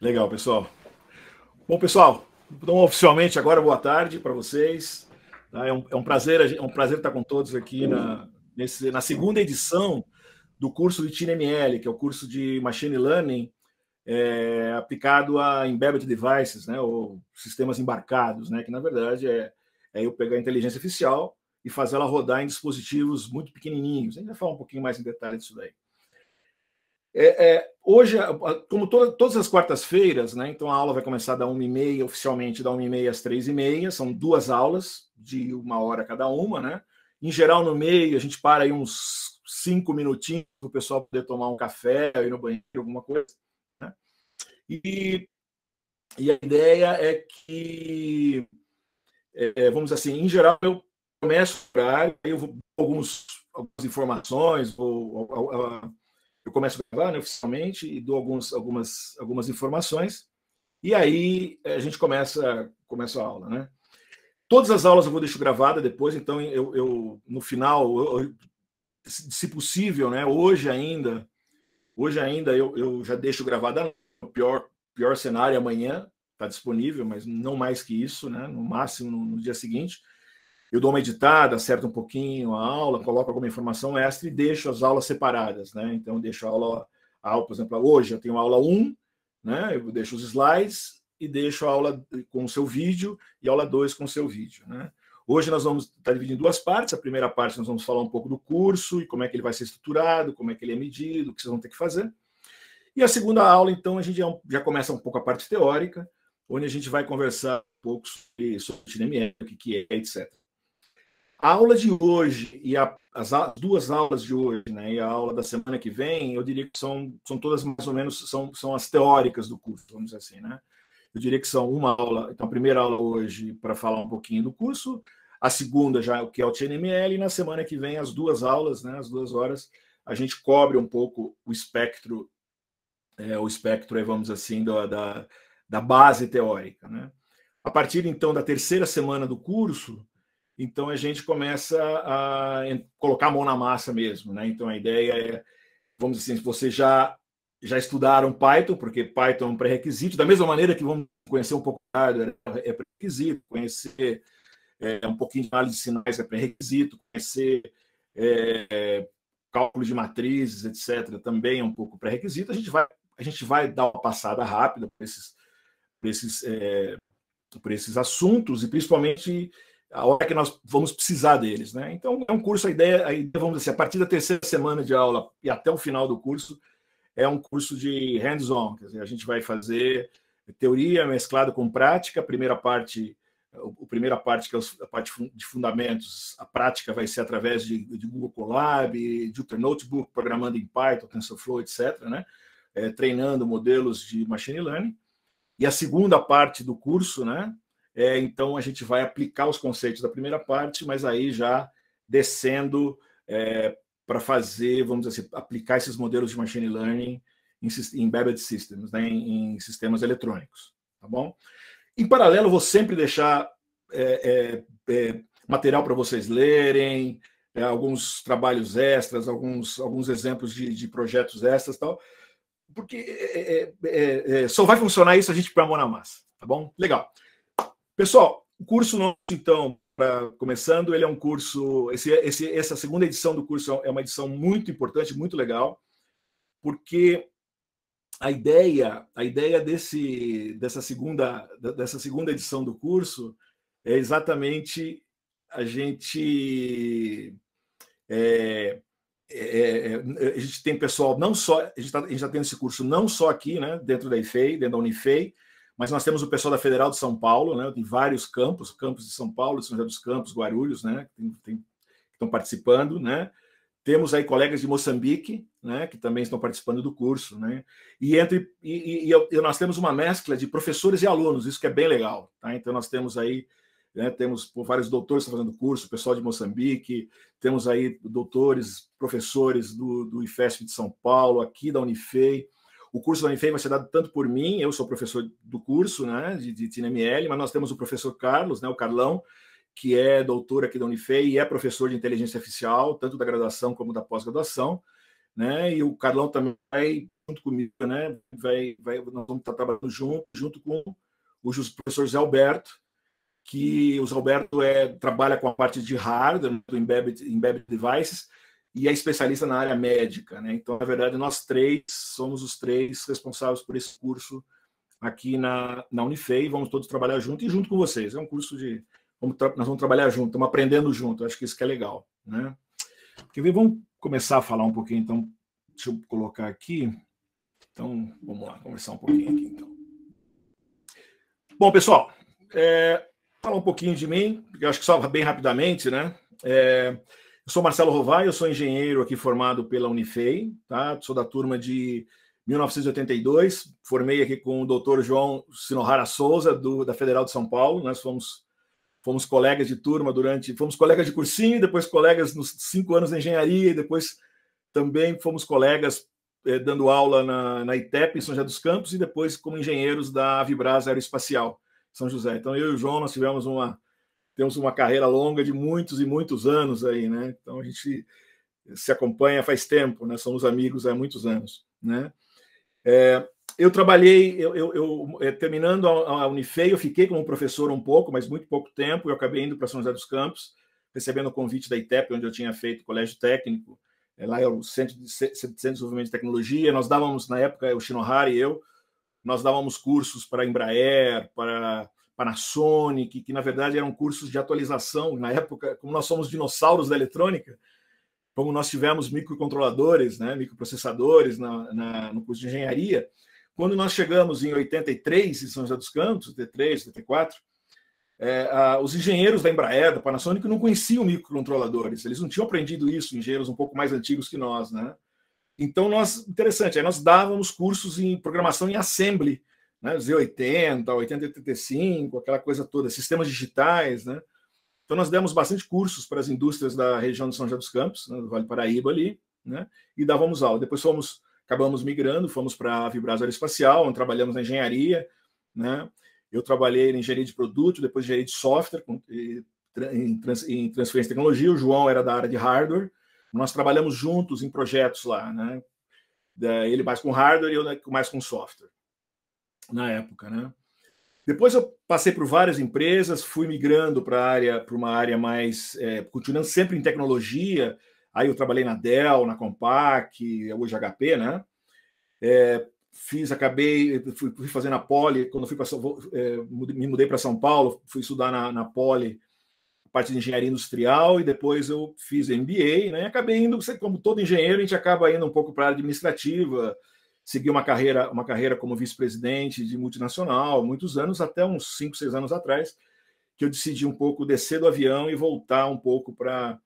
Legal, pessoal. Bom, pessoal, então oficialmente agora boa tarde para vocês. Tá? É um, é um, prazer, é um prazer estar com todos aqui na, nesse, na segunda edição do curso de TINML, que é o curso de Machine Learning é, aplicado a Embedded Devices, né, ou sistemas embarcados, né, que na verdade é, é eu pegar a inteligência artificial e fazê-la rodar em dispositivos muito pequenininhos. A gente vai falar um pouquinho mais em detalhe disso daí. É, é, hoje, como toda, todas as quartas-feiras, né, então a aula vai começar da 1h30, oficialmente da 1h30 às 3h30, são duas aulas de uma hora cada uma, né? Em geral, no meio, a gente para aí uns cinco minutinhos para o pessoal poder tomar um café, ir no banheiro, alguma coisa. Né? E, e, a ideia é que, é, é vamos assim, em geral, eu começo o horário, eu vou algumas informações, vou, vou, vou eu começo a gravar né, oficialmente e dou alguns, algumas, algumas informações. E aí eh, a gente começa, começa a aula, né? Todas as aulas eu vou deixar gravada depois, então eu, eu no final, eu, se possível, né? Hoje ainda, hoje ainda eu, eu já deixo gravada. O pior, pior cenário é amanhã está disponível, mas não mais que isso, né? No máximo no, no dia seguinte eu dou uma editada, acerto um pouquinho a aula, coloco alguma informação extra e deixo as aulas separadas, né? Então, deixo a aula, a aula por exemplo, hoje eu tenho aula 1, né? Eu deixo os slides e deixo a aula com o seu vídeo e a aula 2 com o seu vídeo, né? Hoje nós vamos estar tá dividindo em duas partes. A primeira parte nós vamos falar um pouco do curso e como é que ele vai ser estruturado, como é que ele é medido, o que vocês vão ter que fazer. E a segunda aula, então, a gente é já começa um pouco a parte teórica, onde a gente vai conversar um pouco sobre, sobre o que é, etc. A aula de hoje e a, as, duas aulas de hoje, né, e a aula da semana que vem, eu diria que são, são todas mais ou menos são, são as teóricas do curso, vamos dizer assim, né? Eu diria que são uma aula, então a primeira aula hoje para falar um pouquinho do curso, a segunda já é o que é o TNML e na semana que vem as duas aulas, né, as duas horas, a gente cobre um pouco o espectro é, o espectro, vamos assim, da, da, da base teórica. Né? A partir então da terceira semana do curso, então a gente começa a colocar a mão na massa mesmo, né? Então a ideia é, vamos dizer assim, vocês já já estudaram Python, porque Python é um pré-requisito, da mesma maneira que vamos conhecer um pouco é, é pré-requisito, conhecer é, um pouquinho de análise de sinais é pré-requisito, conhecer é, cálculo de matrizes, etc., também é um pouco pré-requisito. A gente vai a gente vai dar uma passada rápida por esses, por esses, é, por esses assuntos e principalmente a hora que nós vamos precisar deles. Né? Então, é um curso, a ideia, a ideia, vamos dizer, assim, a partir da terceira semana de aula e até o final do curso, é um curso de hands-on. A gente vai fazer teoria mesclada com prática, a primeira parte, a primeira parte, que é a parte de fundamentos, a prática vai ser através de, de Google Colab, Jupyter Notebook, programando em Python, TensorFlow, etc., né? É, treinando modelos de machine learning. E a segunda parte do curso, né, é, então, a gente vai aplicar os conceitos da primeira parte, mas aí já descendo é, para fazer, vamos dizer assim, aplicar esses modelos de machine learning em, embedded systems, né, em, em, sistemas eletrônicos, tá bom? Em paralelo, vou sempre deixar é, é, é material para vocês lerem, é, alguns trabalhos extras, alguns, alguns exemplos de, de projetos extras e tal, porque só vai funcionar isso a gente para a mão na massa, tá bom? Legal. Pessoal, o curso nosso, então, pra, começando, ele é um curso. Esse, esse, essa segunda edição do curso é uma edição muito importante, muito legal, porque a ideia, a ideia desse, dessa, segunda, dessa segunda edição do curso é exatamente a gente. É, é, é, a gente tem pessoal não só a gente está tá tendo esse curso não só aqui né dentro da IFEI dentro da Unifei mas nós temos o pessoal da Federal de São Paulo, né, de vários campos, campos de São Paulo, São José dos Campos, Guarulhos, né, que, tem, tem, que estão participando, né, temos aí colegas de Moçambique, né, que também estão participando do curso, né, e entre e, e, e nós temos uma mescla de professores e alunos, isso que é bem legal, tá? Então nós temos aí né, temos vários doutores fazendo curso, pessoal de Moçambique, temos aí doutores, professores do, do IFESP de São Paulo, aqui da Unifei, o curso da Unifei vai ser dado tanto por mim, eu sou professor do curso né, de, de TINML, mas nós temos o professor Carlos, né, o Carlão, que é doutor aqui da Unifei e é professor de inteligência artificial, tanto da graduação como da pós-graduação. Né? E o Carlão também vai junto comigo, né? Vai, vai, nós vamos estar trabalhando junto, junto com o professor Zé Alberto, que o Zé Alberto é, trabalha com a parte de hardware, do embedded, embedded devices, e é especialista na área médica. Né? Então, na verdade, nós três somos os três responsáveis por esse curso aqui na, na Unifei. Vamos todos trabalhar junto e junto com vocês. É um curso de. Vamos nós vamos trabalhar junto, estamos aprendendo junto. Acho que isso que é legal. Né? Quer ver? Vamos começar a falar um pouquinho, então. Deixa eu colocar aqui. Então, vamos lá, conversar um pouquinho aqui. Então. Bom, pessoal, é, falar um pouquinho de mim, porque eu acho que só bem rapidamente, né? É, eu sou Marcelo Rovai, eu sou engenheiro aqui formado pela Unifei, tá? Sou da turma de 1982, formei aqui com o doutor João Sinohara Souza, do, da Federal de São Paulo. Nós fomos, fomos colegas de turma durante. Fomos colegas de cursinho, depois colegas nos cinco anos de engenharia, e depois também fomos colegas eh, dando aula na, na ITEP, em São José dos Campos, e depois como engenheiros da Vibras Aeroespacial, São José. Então, eu e o João, nós tivemos uma temos uma carreira longa de muitos e muitos anos aí, né? Então a gente se acompanha faz tempo, né? Somos amigos há muitos anos, né? É, eu trabalhei, eu, eu, eu, é, terminando a, a Unifei, eu fiquei como professor um pouco, mas muito pouco tempo. Eu acabei indo para São José dos Campos, recebendo o convite da ITEP, onde eu tinha feito colégio técnico. É, lá é o Centro de, Centro de Desenvolvimento de Tecnologia. Nós dávamos, na época, o Shinohara e eu, nós dávamos cursos para Embraer, para Panasonic, que na verdade eram cursos de atualização. Na época, como nós somos dinossauros da eletrônica, como nós tivemos microcontroladores, né, microprocessadores na, na, no curso de engenharia, quando nós chegamos em 83, em São José dos Campos, 83, 84, é, os engenheiros da Embraer, da Panasonic, não conheciam microcontroladores, eles não tinham aprendido isso, engenheiros um pouco mais antigos que nós, né? Então, nós, interessante, nós dávamos cursos em programação em assembly né, Z80, 8085, aquela coisa toda, sistemas digitais, né? Então nós demos bastante cursos para as indústrias da região de São José dos Campos, né, do Vale Paraíba ali, né? E dávamos aula. Depois fomos acabamos migrando, fomos para a Vibras Aeroespacial, onde trabalhamos na engenharia, né? Eu trabalhei em engenharia de produto, depois engenharia de software, com, e, em, trans, em, transferência de tecnologia. O João era da área de hardware. Nós trabalhamos juntos em projetos lá, né? Ele mais com hardware e eu né, mais com software na época, né? Depois eu passei por várias empresas, fui migrando para área, para uma área mais, é, continuando sempre em tecnologia. Aí eu trabalhei na Dell, na Compaq, hoje HP, né? É, fiz, acabei, fui, fui fazendo na Poli. Quando fui para é, me mudei para São Paulo, fui estudar na, na Poli parte de engenharia industrial e depois eu fiz MBA, né? Acabei indo, como todo engenheiro, a gente acaba indo um pouco para a área administrativa, segui uma carreira, uma carreira como vice-presidente de multinacional, muitos anos, até uns 5, 6 anos atrás, que eu decidi um pouco descer do avião e voltar um pouco para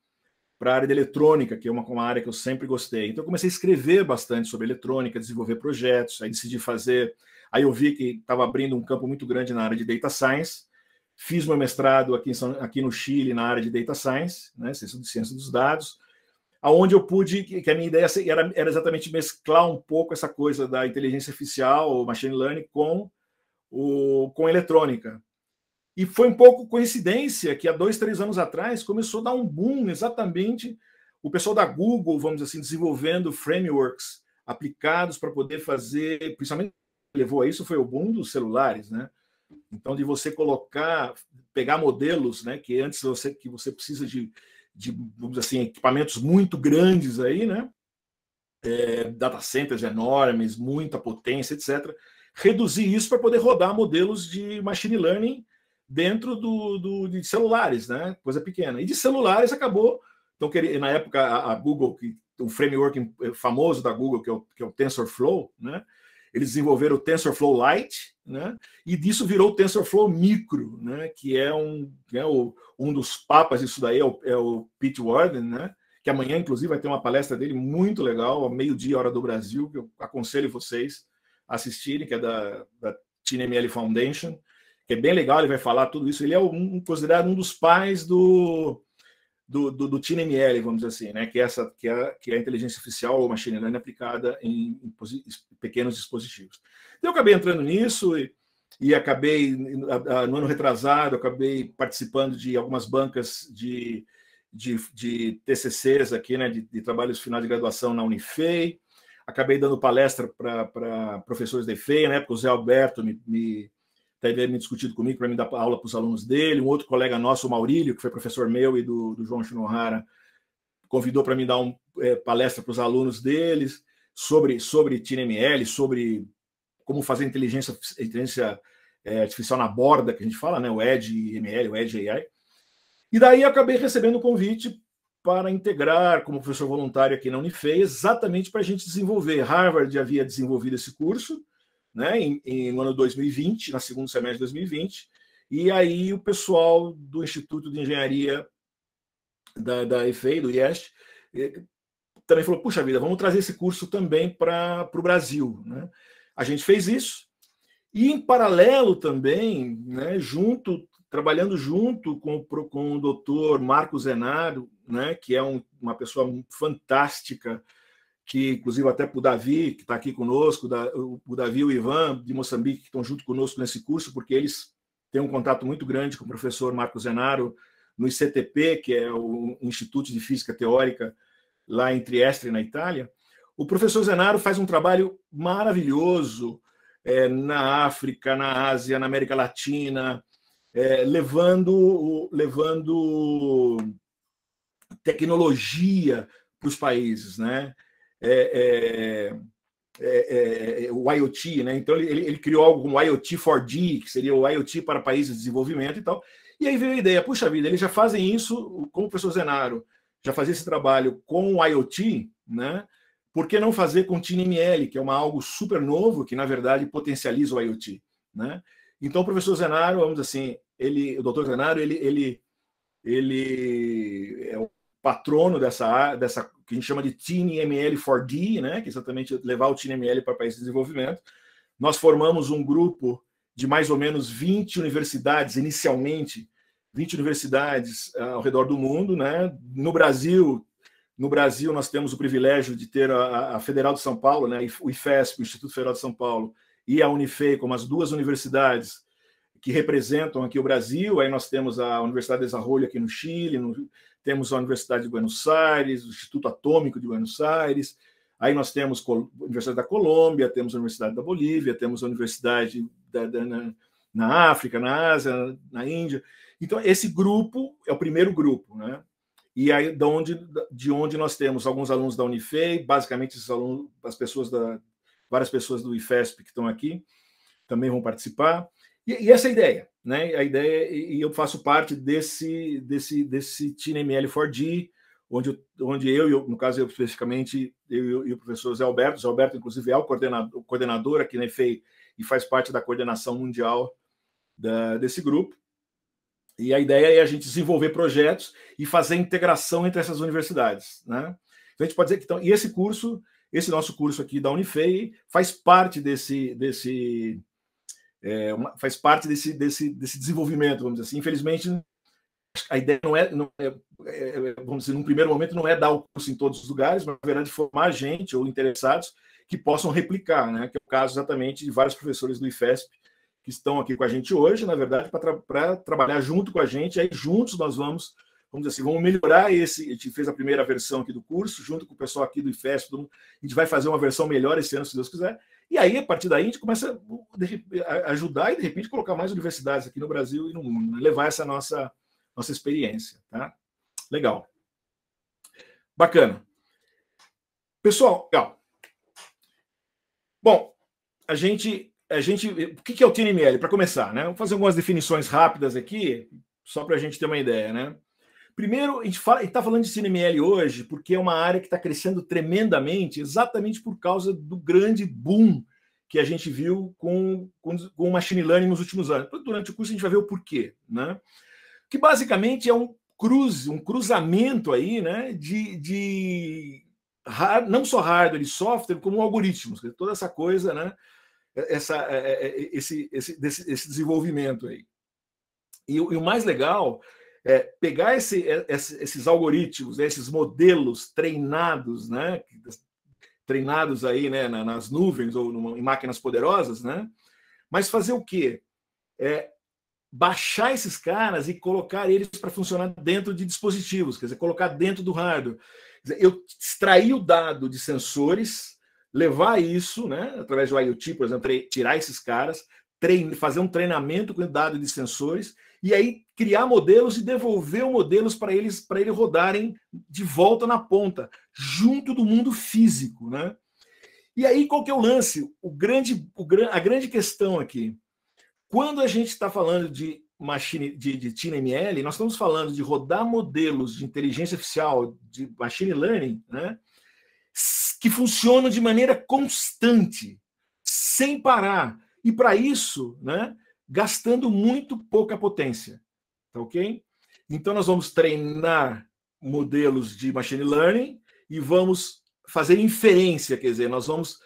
a área de eletrônica, que é uma, uma área que eu sempre gostei. Então, comecei a escrever bastante sobre eletrônica, desenvolver projetos, aí decidi fazer. Aí eu vi que estava abrindo um campo muito grande na área de data science. Fiz meu mestrado aqui, em São, aqui no Chile, na área de data science, né, ciência de ciência dos dados aonde eu pude, que a minha ideia era, era exatamente mesclar um pouco essa coisa da inteligência artificial, machine learning, com, o, com eletrônica. E foi um pouco coincidência que há dois, três anos atrás começou a dar um boom exatamente o pessoal da Google, vamos assim, desenvolvendo frameworks aplicados para poder fazer, principalmente levou a isso foi o boom dos celulares, né? Então de você colocar, pegar modelos, né, que antes você que você precisa de de vamos assim, equipamentos muito grandes aí, né? É, data centers enormes, muita potência, etc. Reduzir isso para poder rodar modelos de machine learning dentro do, do, de celulares, né? Coisa pequena. E de celulares acabou. Então, na época, a, Google, que, framework eh, famoso da Google, que é o, que é o TensorFlow, né? Eles desenvolveram o TensorFlow Lite, né? E disso virou o TensorFlow Micro, né? Que é um, é o, um dos papas disso daí é o, é o Pete Warden, né? Que amanhã, inclusive, vai ter uma palestra dele muito legal, ao meio-dia, hora do Brasil, que eu aconselho vocês a assistirem, que é da, da TNML Foundation, que é bem legal, ele vai falar tudo isso. Ele é um, considerado um dos pais do, do, do, do vamos dizer assim, né? que, é essa, que, é, que é a inteligência artificial ou machine learning aplicada em, em, pequenos dispositivos. Então, eu acabei entrando nisso e, e acabei, no ano retrasado, acabei participando de algumas bancas de, de, de TCCs aqui, né? de, de trabalhos finais de graduação na Unifei, acabei dando palestra para professores da EFEI, na né? época o Zé Alberto me, me teve tá me discutido comigo para me dar aula para os alunos dele. Um outro colega nosso, o Maurílio, que foi professor meu e do, do João Shinohara, convidou para me dar uma é, palestra para os alunos deles sobre sobre TNML, sobre como fazer inteligência, inteligência é, artificial na borda, que a gente fala, né? o Edge ML, o Edge AI. E daí acabei recebendo o um convite para integrar como professor voluntário aqui na Unifei, exatamente para a gente desenvolver. Harvard havia desenvolvido esse curso, né, em, em, no ano 2020, na segundo semestre de 2020. E aí o pessoal do Instituto de Engenharia da, da EFEI, do IEST, eh, também falou, puxa vida, vamos trazer esse curso também para o Brasil. Né? A gente fez isso. E em paralelo também, né, junto, trabalhando junto com, com o doutor Marcos Zenaro, né, que é um, uma pessoa fantástica, que inclusive até para o Davi, que está aqui conosco, o Davi e o Ivan de Moçambique, que estão junto conosco nesse curso, porque eles têm um contato muito grande com o professor Marco Zenaro no ICTP, que é o Instituto de Física Teórica lá em Trieste, na Itália. O professor Zenaro faz um trabalho maravilhoso é, na África, na Ásia, na América Latina, é, levando, levando tecnologia para os países, né? É, é, é, é, o IoT, né? Então ele, ele, criou algo como IoT 4D, que seria o IoT para países de desenvolvimento e tal. E aí veio a ideia, puxa vida, eles já fazem isso, como o professor Zenaro já fazia esse trabalho com o IoT, né? Por que não fazer com o TineML, que é uma, algo super novo, que na verdade potencializa o IoT, né? Então o professor Zenaro, vamos dizer assim, ele, o doutor Zenaro, ele, ele, ele é o patrono dessa, dessa, que a gente chama de TeamML 4D, né, que é exatamente levar o TeamML para países de desenvolvimento. Nós formamos um grupo de mais ou menos 20 universidades, inicialmente, 20 universidades ah, ao redor do mundo. Né? No Brasil, no Brasil nós temos o privilégio de ter a, a Federal de São Paulo, né, o IFESP, o Instituto Federal de São Paulo, e a Unifei como as duas universidades que representam aqui o Brasil. Aí nós temos a Universidade de Desarrollo aqui no Chile, no, temos a Universidade de Buenos Aires, o Instituto Atômico de Buenos Aires, aí nós temos a Universidade da Colômbia, temos a Universidade da Bolívia, temos a Universidade da, da, na, na, África, na Ásia, na Índia. Então, esse grupo é o primeiro grupo, né? E aí, de onde, de onde nós temos alguns alunos da Unifei, basicamente esses alunos, as pessoas da, várias pessoas do IFESP que estão aqui também vão participar. E, e essa é a ideia, né? A ideia, e eu faço parte desse desse desse Team ML4D, onde, onde eu, eu, no caso eu especificamente, eu, e o professor Zé Alberto, Zé Alberto, inclusive, é o coordenador, coordenador aqui na EFEI e faz parte da coordenação mundial da, desse grupo. E a ideia é a gente desenvolver projetos e fazer integração entre essas universidades. Né? Então, a gente pode dizer que. Então, e esse curso, esse nosso curso aqui da Unifei, faz parte desse, desse, é, uma, faz parte desse, desse, desse desenvolvimento, vamos dizer assim. Infelizmente, a ideia não é, não é, é, é, vamos dizer, num primeiro momento, não é dar o curso em todos os lugares, mas, na verdade, formar gente ou interessados que possam replicar, né? que é o caso exatamente de vários professores do IFESP que estão aqui com a gente hoje, na verdade, para tra trabalhar junto com a gente, aí juntos nós vamos, vamos dizer assim, vamos melhorar esse, a gente fez a primeira versão aqui do curso, junto com o pessoal aqui do IFESP, a gente vai fazer uma versão melhor esse ano, se Deus quiser, e aí, a partir daí, a gente começa a ajudar e, de repente, colocar mais universidades aqui no Brasil e no mundo, né? levar essa nossa, nossa experiência. Tá? Legal. Bacana. Pessoal, legal. Bom, a gente. A gente o que é o TNML, para começar? Né? Vou fazer algumas definições rápidas aqui, só para a gente ter uma ideia. Né? Primeiro, a gente está falando de CineML hoje porque é uma área que está crescendo tremendamente, exatamente por causa do grande boom que a gente viu com, com, com o machine learning nos últimos anos. Durante o curso a gente vai ver o porquê, né? Que basicamente é um cruze, um cruzamento aí, né, de, de hard, não só hardware e software, como algoritmos, toda essa coisa, né, essa, é, é, é, esse, esse, esse desenvolvimento aí. E, e o mais legal é, pegar esse, é, esses algoritmos, né, esses modelos treinados, né, treinados aí né, nas nuvens ou em máquinas poderosas, né, mas fazer o quê? É, baixar esses caras e colocar eles para funcionar dentro de dispositivos, quer dizer, colocar dentro do hardware. Dizer, eu extrair o dado de sensores, levar isso, né, através do IoT, por exemplo, tirar esses caras, fazer um treinamento com o dado de sensores e aí criar modelos e devolver modelos para eles para eles rodarem de volta na ponta, junto do mundo físico, né? E aí qual que é o lance? O grande, o, a grande questão aqui, quando a gente está falando de machine de, de TNML, nós estamos falando de rodar modelos de inteligência artificial, de machine learning, né? que funcionam de maneira constante, sem parar. E para isso, né, gastando muito pouca potência, tá ok? Então nós vamos treinar modelos de machine learning e vamos fazer inferência, quer dizer, nós vamos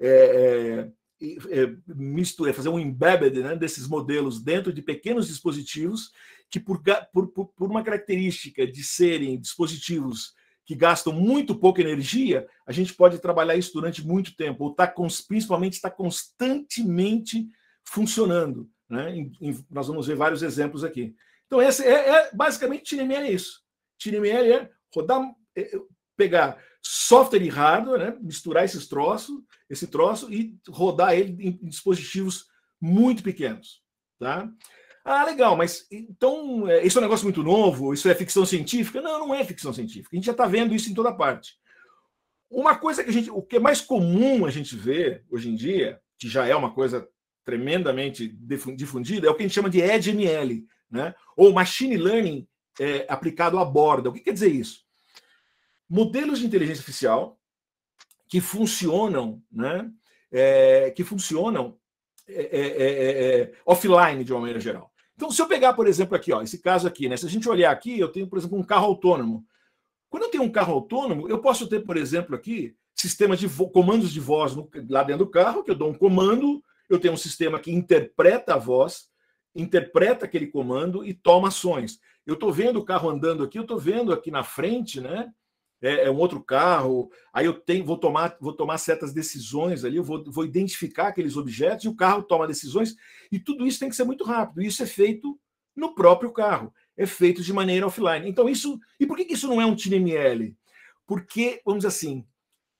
é, é, é, misturar, fazer um embedded né, desses modelos dentro de pequenos dispositivos que, por, por, por uma característica de serem dispositivos que gastam muito pouca energia, a gente pode trabalhar isso durante muito tempo, ou tá, principalmente está constantemente funcionando. Né? Em, em, nós vamos ver vários exemplos aqui. Então, esse é, é basicamente TineML é isso. TineML é rodar, é, é, pegar software e hardware, né? misturar esses troços, esse troço e rodar ele em, em dispositivos muito pequenos, tá? Ah, legal, mas então é, isso é um negócio muito novo? Isso é ficção científica? Não, não é ficção científica. A gente já está vendo isso em toda parte. Uma coisa que a gente, o que é mais comum a gente ver hoje em dia, que já é uma coisa tremendamente difundida, é o que a gente chama de EDML, né? ou Machine Learning é, aplicado à borda. O que quer dizer isso? Modelos de inteligência artificial que funcionam, né? É, que funcionam é, é, é, é, offline de uma maneira geral. Então, se eu pegar, por exemplo, aqui, ó, esse caso aqui, né? se a gente olhar aqui, eu tenho, por exemplo, um carro autônomo. Quando eu tenho um carro autônomo, eu posso ter, por exemplo, aqui, sistema de comandos de voz no, lá dentro do carro, que eu dou um comando, eu tenho um sistema que interpreta a voz, interpreta aquele comando e toma ações. Eu estou vendo o carro andando aqui, eu estou vendo aqui na frente, né? É, é, um outro carro. Aí eu tenho, vou tomar, vou tomar certas decisões ali, eu vou, vou identificar aqueles objetos e o carro toma decisões. E tudo isso tem que ser muito rápido. Isso é feito no próprio carro, é feito de maneira offline. Então isso, e por que, que isso não é um TNML? Porque vamos dizer assim,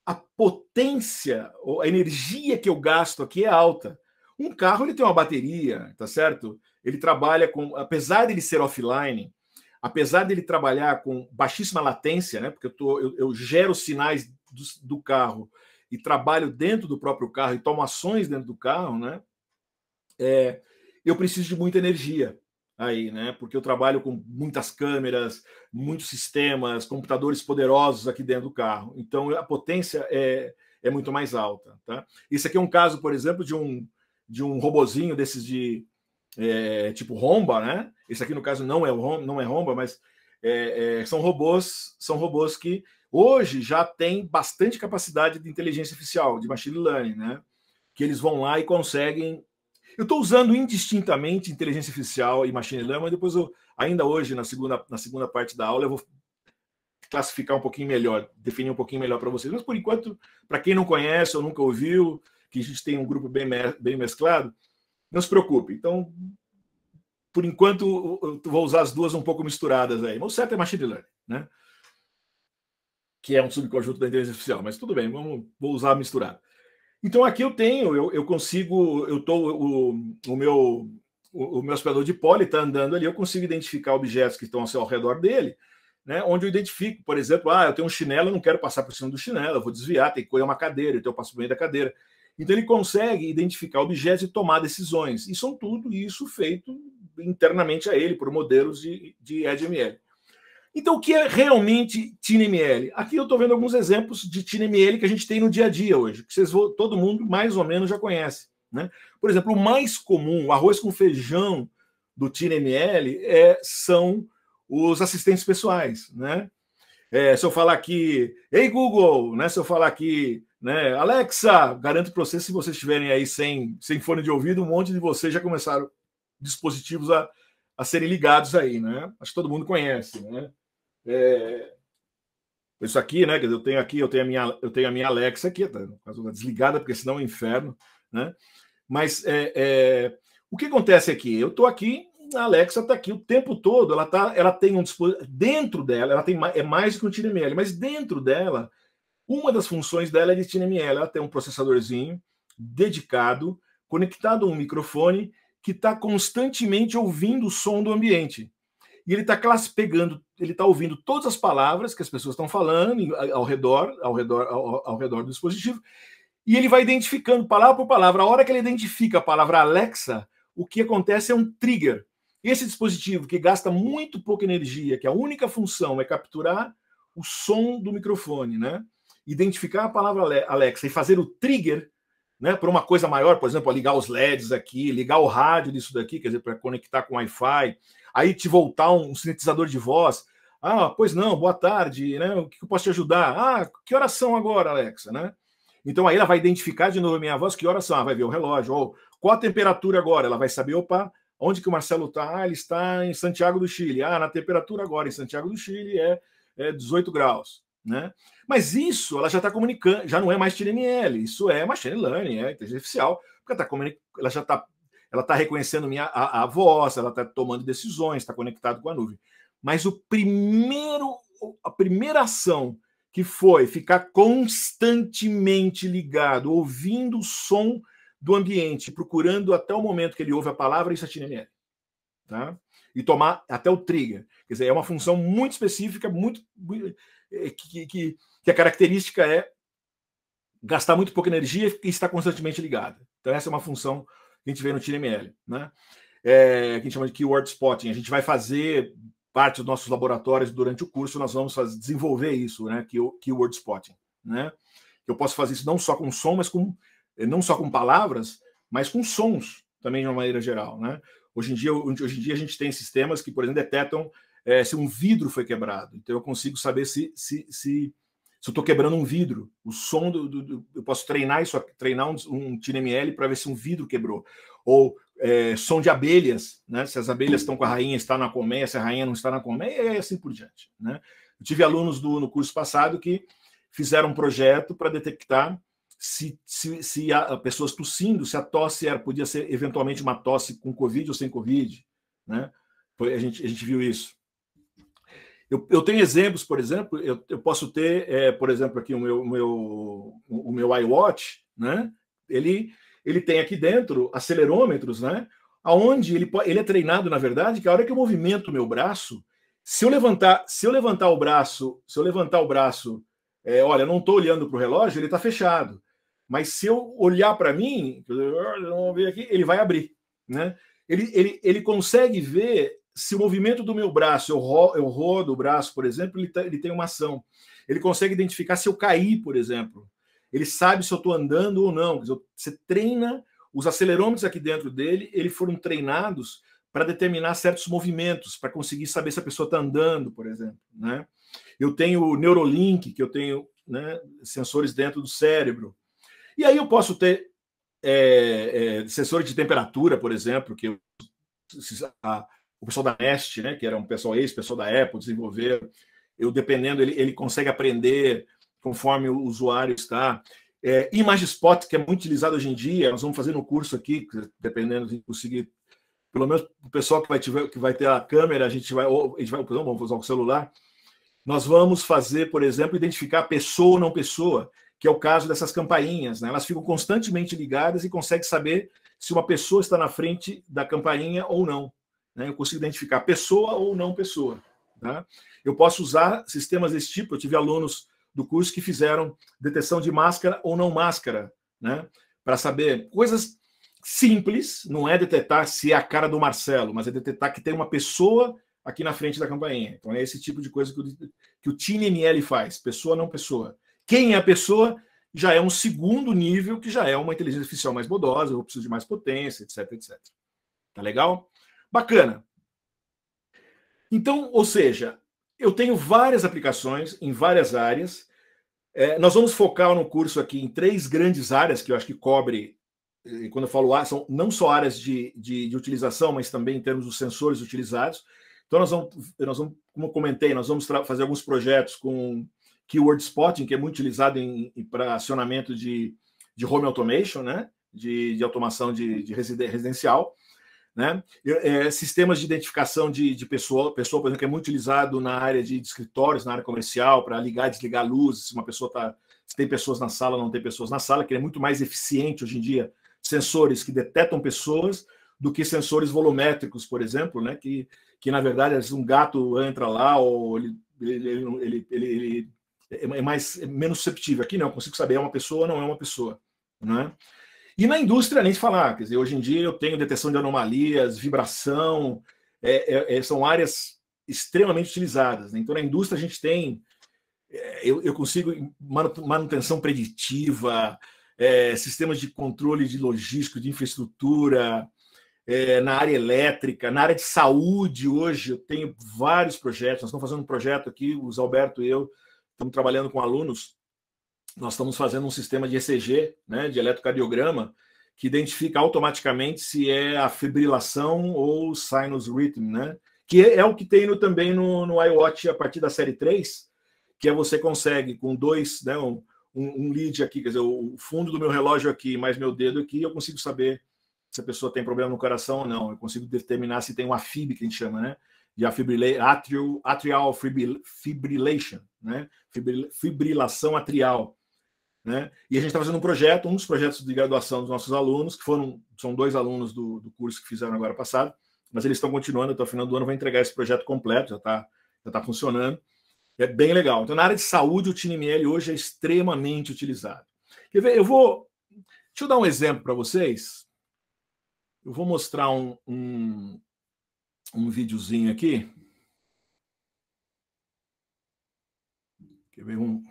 a potência a energia que eu gasto aqui é alta. Um carro ele tem uma bateria, tá certo? Ele trabalha com, apesar dele ser offline, apesar dele trabalhar com baixíssima latência, né? Porque eu, tô, eu, eu gero sinais do, do, carro e trabalho dentro do próprio carro e tomo ações dentro do carro, né? É, eu preciso de muita energia aí, né? Porque eu trabalho com muitas câmeras, muitos sistemas, computadores poderosos aqui dentro do carro. Então a potência é, é muito mais alta, tá? Isso aqui é um caso, por exemplo, de um de um robozinho desses de é, tipo Romba, né? Esse aqui no caso não é Romba, não é Romba, mas é, é, são robôs, são robôs que hoje já têm bastante capacidade de inteligência artificial, de machine learning, né? Que eles vão lá e conseguem. Eu estou usando indistintamente inteligência artificial e machine learning, mas depois eu, ainda hoje na segunda na segunda parte da aula eu vou classificar um pouquinho melhor, definir um pouquinho melhor para vocês. Mas por enquanto, para quem não conhece ou nunca ouviu, que a gente tem um grupo bem, bem mesclado, não se preocupe. Então, por enquanto, eu vou usar as duas um pouco misturadas aí. Mas o certo é machine learning, né? Que é um subconjunto da inteligência artificial, mas tudo bem, vamos, vou usar misturado. Então aqui eu tenho, eu, eu consigo, eu estou o, o meu o, o meu aspirador de poli está andando ali, eu consigo identificar objetos que estão ao ao redor dele, né? Onde eu identifico, por exemplo, ah, eu tenho um chinelo, eu não quero passar por cima do chinelo, eu vou desviar, tem que correr uma cadeira, então eu passo por meio da cadeira. Então ele consegue identificar objetos e tomar decisões. E são tudo isso feito internamente a ele por modelos de, de EDML. Então, o que é realmente TineML? Aqui eu estou vendo alguns exemplos de TineML que a gente tem no dia a dia hoje, que vocês, todo mundo mais ou menos já conhece. Né? Por exemplo, o mais comum, o arroz com feijão do TineML, é, são os assistentes pessoais. Né? É, se eu falar aqui, ei Google, né? Se eu falar aqui, né, Alexa, garanto para vocês, se vocês estiverem aí sem, sem fone de ouvido, um monte de vocês já começaram dispositivos a, a serem ligados aí, né? Acho que todo mundo conhece, né? É, isso aqui, né? eu tenho aqui, eu tenho a minha, eu tenho a minha Alexa aqui, tá, tá desligada, porque senão é um inferno, né? Mas é, é, o que acontece aqui? Eu estou aqui a Alexa está aqui o tempo todo, ela, tá, ela tem um dispositivo. Dentro dela, ela tem é mais que um TNML, mas dentro dela, uma das funções dela é de TNML. Ela tem um processadorzinho dedicado, conectado a um microfone que está constantemente ouvindo o som do ambiente. E ele está pegando, ele está ouvindo todas as palavras que as pessoas estão falando ao redor, ao redor, ao, ao redor do dispositivo, e ele vai identificando palavra por palavra. A hora que ele identifica a palavra Alexa, o que acontece é um trigger esse dispositivo que gasta muito pouca energia, que a única função é capturar o som do microfone, né? Identificar a palavra Alexa e fazer o trigger, né, para uma coisa maior, por exemplo, ligar os LEDs aqui, ligar o rádio disso daqui, quer dizer, para conectar com Wi-Fi, aí te voltar um, sintetizador de voz. Ah, pois não, boa tarde, né? O que eu posso te ajudar? Ah, que horas são agora, Alexa, né? Então aí ela vai identificar de novo a minha voz, que horas são, Ah, vai ver o relógio, ou qual a temperatura agora, ela vai saber, opa, Onde que o Marcelo está? Ah, ele está em Santiago do Chile. Ah, na temperatura agora em Santiago do Chile é, é 18 graus. Né? Mas isso ela já está comunicando, já não é mais TNL, isso é machine learning, é inteligência artificial, porque ela, tá ela já está ela tá reconhecendo minha, a, a voz, ela está tomando decisões, está conectado com a nuvem. Mas o primeiro, a primeira ação que foi ficar constantemente ligado, ouvindo o som do ambiente, procurando até o momento que ele ouve a palavra isatinML. É tá? E tomar até o trigger. Quer dizer, é uma função muito específica, muito eh, que, que, que a característica é gastar muito pouca energia e estar constantemente ligada. Então, essa é uma função que a gente vê no TNML, né? É, que a gente chama de keyword spotting. A gente vai fazer parte dos nossos laboratórios durante o curso, nós vamos fazer, desenvolver isso, né? Keyword spotting, né? Eu posso fazer isso não só com som, mas com eh, não só com palavras, mas com sons também de uma maneira geral, né? Hoje em dia, hoje em dia a gente tem sistemas que, por exemplo, detectam é, se um vidro foi quebrado. Então eu consigo saber se se, se, se eu estou quebrando um vidro. O som do, do, do, eu posso treinar isso, treinar um, um para ver se um vidro quebrou. Ou é, som de abelhas, né? Se as abelhas estão com a rainha está na colmeia, se a rainha não está na colmeia, e assim por diante, né? Eu tive alunos do, no curso passado que fizeram um projeto para detectar se, se, se há pessoas tossindo, se a tosse era, podia ser eventualmente uma tosse com Covid ou sem Covid. Né? Foi, a, gente, a gente viu isso. Eu, eu tenho exemplos, por exemplo, eu, eu posso ter, é, por exemplo, aqui o meu, o meu, o meu iWatch, né? ele, ele tem aqui dentro acelerômetros, né? aonde ele, ele é treinado, na verdade, que a hora que eu movimento o meu braço, se eu levantar, se eu levantar o braço, se eu levantar o braço, é, olha, não estou olhando para o relógio, ele está fechado. Mas se eu olhar para mim, vamos ver aqui, ele vai abrir, né? Ele, ele, ele consegue ver se o movimento do meu braço, eu, ro, eu rodo o braço, por exemplo, ele, tá, ele tem uma ação. Ele consegue identificar se eu caí, por exemplo. Ele sabe se eu estou andando ou não. você treina, os acelerômetros aqui dentro dele, eles foram treinados para determinar certos movimentos, para conseguir saber se a pessoa está andando, por exemplo. Né? Eu tenho o Neurolink, que eu tenho né, sensores dentro do cérebro. E aí eu posso ter é, é, sensores de temperatura, por exemplo, que eu, a, o pessoal da Nest, né, que era um pessoal ex-pessoal da Apple, desenvolveu. Eu, dependendo, ele, ele consegue aprender conforme o usuário está. É, Spot que é muito utilizado hoje em dia, nós vamos fazer no curso aqui, dependendo de conseguir, pelo menos o pessoal que vai, tiver, que vai ter a câmera, a gente vai, ou, a gente vai, não, vamos usar o celular, nós vamos fazer, por exemplo, identificar pessoa ou não pessoa que é o caso dessas campainhas. Né? Elas ficam constantemente ligadas e conseguem saber se uma pessoa está na frente da campainha ou não. Né? Eu consigo identificar pessoa ou não pessoa. Tá? Eu posso usar sistemas desse tipo. Eu tive alunos do curso que fizeram detecção de máscara ou não máscara, né? para saber coisas simples. Não é detectar se é a cara do Marcelo, mas é detectar que tem uma pessoa aqui na frente da campainha. Então é esse tipo de coisa que o, que o TINNL faz, pessoa não pessoa quem é a pessoa já é um segundo nível, que já é uma inteligência artificial mais bodosa, eu preciso de mais potência, etc, etc. Tá legal? Bacana. Então, ou seja, eu tenho várias aplicações em várias áreas. É, nós vamos focar no curso aqui em três grandes áreas que eu acho que cobre, quando eu falo áreas, são não só áreas de, de, de utilização, mas também em termos dos sensores utilizados. Então, nós vamos, nós vamos como eu comentei, nós vamos fazer alguns projetos com Keyword spotting, que é muito utilizado para acionamento de, de home automation, né? de, de automação de, de residencial. Né? É, sistemas de identificação de, de, pessoa, pessoa, por exemplo, que é muito utilizado na área de, de escritórios, na área comercial, para ligar e desligar a luz, se uma pessoa está se tem pessoas na sala, não tem pessoas na sala, que é muito mais eficiente hoje em dia, sensores que detectam pessoas do que sensores volumétricos, por exemplo, né? que, que na verdade um gato entra lá ou ele, ele, ele, ele é, é mais é menos susceptível. Aqui não, eu consigo saber é uma pessoa ou não é uma pessoa, né? E na indústria nem se falar, quer dizer, hoje em dia eu tenho detecção de anomalias, vibração, é, é, é são áreas extremamente utilizadas. Né? Então na indústria a gente tem, é, eu, eu consigo manutenção preditiva, sistemas de controle de logística, de infraestrutura, na área elétrica, na área de saúde hoje eu tenho vários projetos. Nós estamos fazendo um projeto aqui, os Alberto e eu, estamos trabalhando com alunos, nós estamos fazendo um sistema de ECG, né, de eletrocardiograma, que identifica automaticamente se é a fibrilação ou sinus rhythm, né? Que é, o que tem no, também no, no iWatch a partir da série 3, que é você consegue com dois, né, um, um lead aqui, quer dizer, o fundo do meu relógio aqui, mais meu dedo aqui, eu consigo saber se a pessoa tem problema no coração ou não. Eu consigo determinar se tem uma FIB, que a gente chama, né? de atrial, atrial, fibrillation, né? fibrilação atrial. Né? E a gente está fazendo um projeto, um dos projetos de graduação dos nossos alunos, que foram são dois alunos do, do curso que fizeram agora passado, mas eles estão continuando até o final do ano, vou entregar esse projeto completo, já está já tá funcionando. É bem legal. Então, na área de saúde, o TNML hoje é extremamente utilizado. Quer ver? Eu vou. Deixa eu dar um exemplo para vocês. Eu vou mostrar um, um, um videozinho aqui. Quer ver um?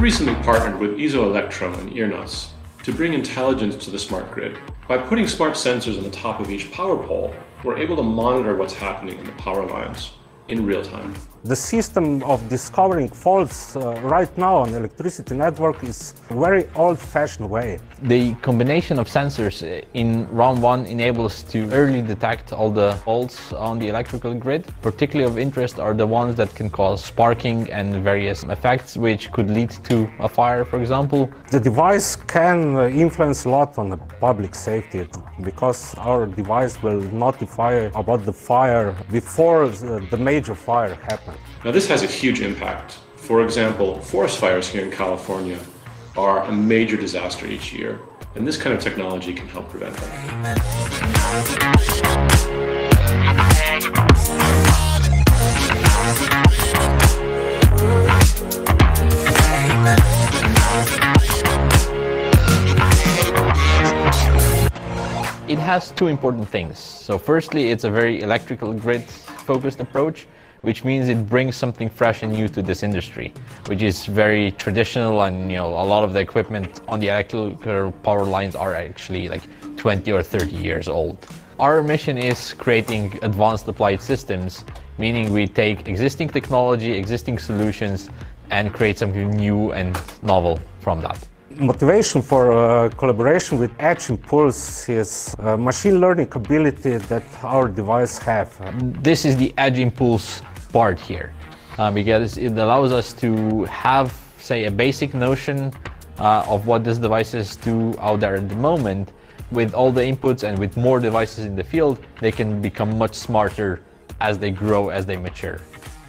recently partnered with IsoElectro Electro and EarNOS to bring intelligence to the smart grid. By putting smart sensors on the top of each power pole, we're able to monitor what's happening in the power lines in real time. The system of discovering faults uh, right now on electricity network is very old-fashioned way. The combination of sensors in ROM1 enables to early detect all the faults on the electrical grid. Particularly of interest are the ones that can cause sparking and various effects which could lead to a fire, for example. The device can uh, influence a lot on the public safety because our device will notify about the fire before the major fire happens. Now, this has a huge impact. For example, forest fires here in California are a major disaster each year, and this kind of technology can help prevent them. It has two important things. So firstly, it's a very electrical grid focused approach which means it brings something fresh and new to this industry, which is very traditional and you know a lot of the equipment on the electrical power lines are actually like 20 or 30 years old. Our mission is creating advanced applied systems, meaning we take existing technology, existing solutions, and create something new and novel from that. Motivation for uh, collaboration with Edge Impulse is uh, machine learning ability that our device have. This is the Edge Impulse part here uh, because it allows us to have, say, a basic notion uh, of what these devices do out there at the moment. With all the inputs and with more devices in the field, they can become much smarter as they grow, as they mature.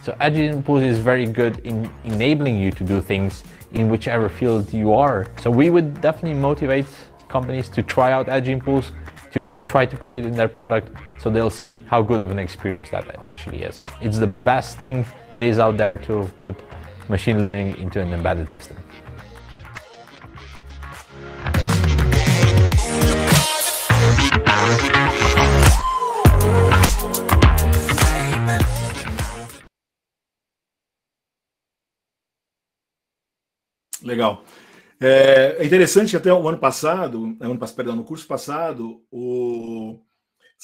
So edge Input is very good in enabling you to do things in whichever field you are. So we would definitely motivate companies to try out edge Impulse, to try to put it in their product so they'll how good of an experience that actually is. It's the best thing that is out there to put machine learning into an embedded system. Legal. É, é interessante até o ano passado, é, ano, perdão, no curso passado, o,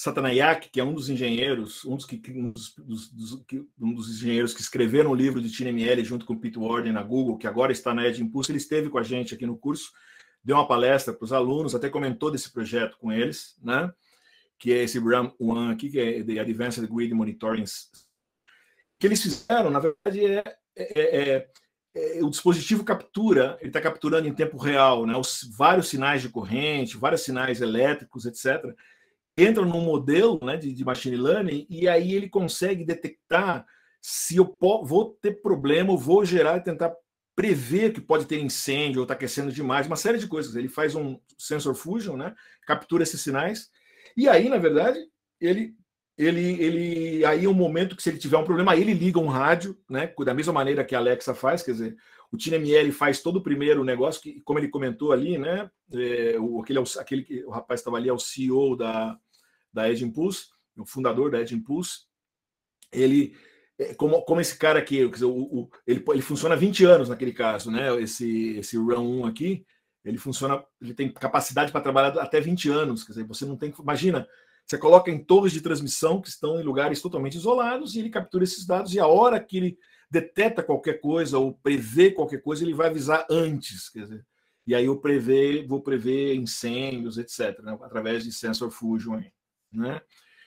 Satanayak, que é um dos engenheiros, um dos, que, um dos, dos, um dos engenheiros que escreveram o livro de TNML junto com o Pete Warden na Google, que agora está na Ed Impulso, ele esteve com a gente aqui no curso, deu uma palestra para os alunos, até comentou desse projeto com eles, né? que é esse RAM One aqui, que é The Advanced Grid Monitoring. que eles fizeram, na verdade, é, é, é, é o dispositivo captura, ele está capturando em tempo real né? Os, vários sinais de corrente, vários sinais elétricos, etc., entra num modelo né, de, de machine learning e aí ele consegue detectar se eu vou ter problema, vou gerar e tentar prever que pode ter incêndio ou está aquecendo demais, uma série de coisas. Ele faz um sensor fusion, né? captura esses sinais, e aí, na verdade, ele. Ele, ele aí é um momento que se ele tiver um problema aí ele liga um rádio né da mesma maneira que a Alexa faz quer dizer o TineML faz todo o primeiro negócio que como ele comentou ali né é, o aquele é aquele o rapaz estava ali é o CEO da da Edge Impulse, o fundador da Edge Impulse, ele é, como, como esse cara aqui, o, o, ele, ele funciona 20 anos naquele caso, né? Esse, esse RAM 1 aqui, ele funciona, ele tem capacidade para trabalhar até 20 anos. Quer dizer, você não tem. Imagina, você coloca em torres de transmissão que estão em lugares totalmente isolados e ele captura esses dados, e a hora que ele deteta qualquer coisa ou prevê qualquer coisa, ele vai avisar antes. Quer dizer, e aí eu prever, vou prever incêndios, etc., né? através de sensor fusion. Aí né?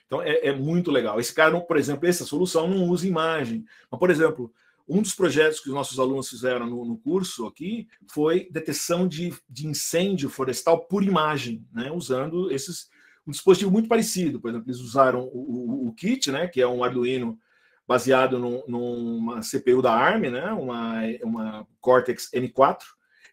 Então é, é, muito legal. Esse cara, por exemplo, essa solução não usa imagem. Mas, por exemplo, um dos projetos que os nossos alunos fizeram no, no curso aqui foi detecção de, de, incêndio florestal por imagem, né? usando esses um dispositivo muito parecido. Por exemplo, eles usaram o, o, o kit, né? que é um Arduino baseado numa CPU da ARM, né? uma, uma Cortex M4.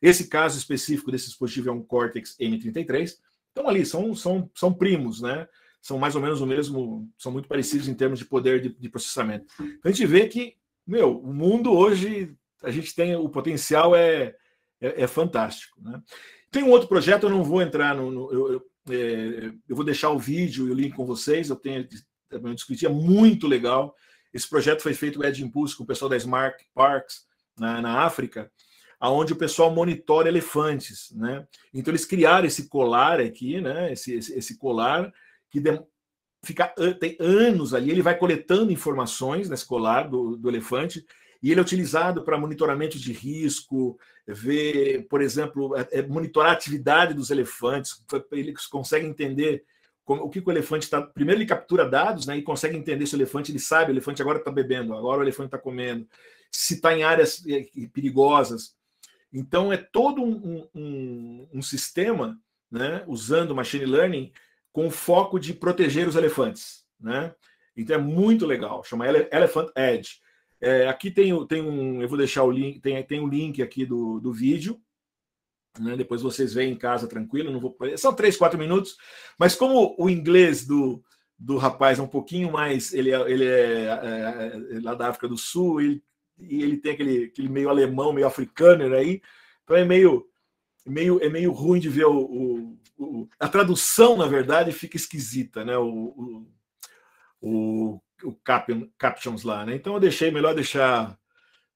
Esse caso específico desse dispositivo é um Cortex M33. Então, ali, são, são, são primos, né? são mais ou menos o mesmo, são muito parecidos em termos de poder de, de processamento. Então, a gente vê que, meu, o mundo hoje, a gente tem, o potencial é, é, é fantástico. Né? Tem um outro projeto, eu não vou entrar no. no eu, eu, é, eu, vou deixar o vídeo e o link com vocês, eu tenho eu discutir, é muito legal. Esse projeto foi feito com o Ed Impulso, com o pessoal da Smart Parks, na, na África, aonde o pessoal monitora elefantes, né? Então eles criaram esse colar aqui, né? Esse, esse, esse colar que fica, tem anos ali, ele vai coletando informações nesse né, colar do, do elefante, e ele é utilizado para monitoramento de risco, ver, por exemplo, é, é monitorar a atividade dos elefantes, ele consegue entender como, o que, o elefante está. Primeiro, ele captura dados né, e consegue entender se o elefante, ele sabe, o elefante agora está bebendo, agora o elefante está comendo, se está em áreas eh, perigosas. Então, é todo um, um, um sistema, né, usando machine learning, com foco de proteger os elefantes, né? Então é muito legal, chama Ele Elephant Edge. É, aqui tem, tem um, eu vou deixar o link, tem, tem um link aqui do, do vídeo, né? depois vocês veem em casa tranquilo, não vou, são três, quatro minutos, mas como o inglês do, do rapaz é um pouquinho mais, ele, é, ele é, é, é lá da África do Sul, e ele, ele tem aquele, aquele meio alemão, meio africano aí, né? então é meio, meio, é meio ruim de ver o, o a tradução, na verdade, fica esquisita, né? O, o, o cap, captions lá, né? Então eu deixei, melhor deixar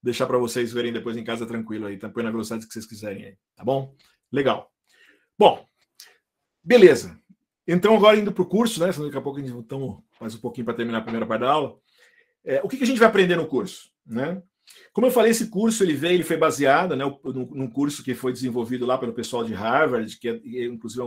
deixar para vocês verem depois em casa tranquilo aí, tá? na velocidade que vocês quiserem aí, tá bom? Legal. Bom, beleza. Então, agora indo para o curso, né? Daqui a pouco a gente voltamos mais um pouquinho para terminar a primeira parte da aula. É, o que, que a gente vai aprender no curso? Né? Como eu falei, esse curso ele veio, ele foi baseado né, num, num curso que foi desenvolvido lá pelo pessoal de Harvard, que é, inclusive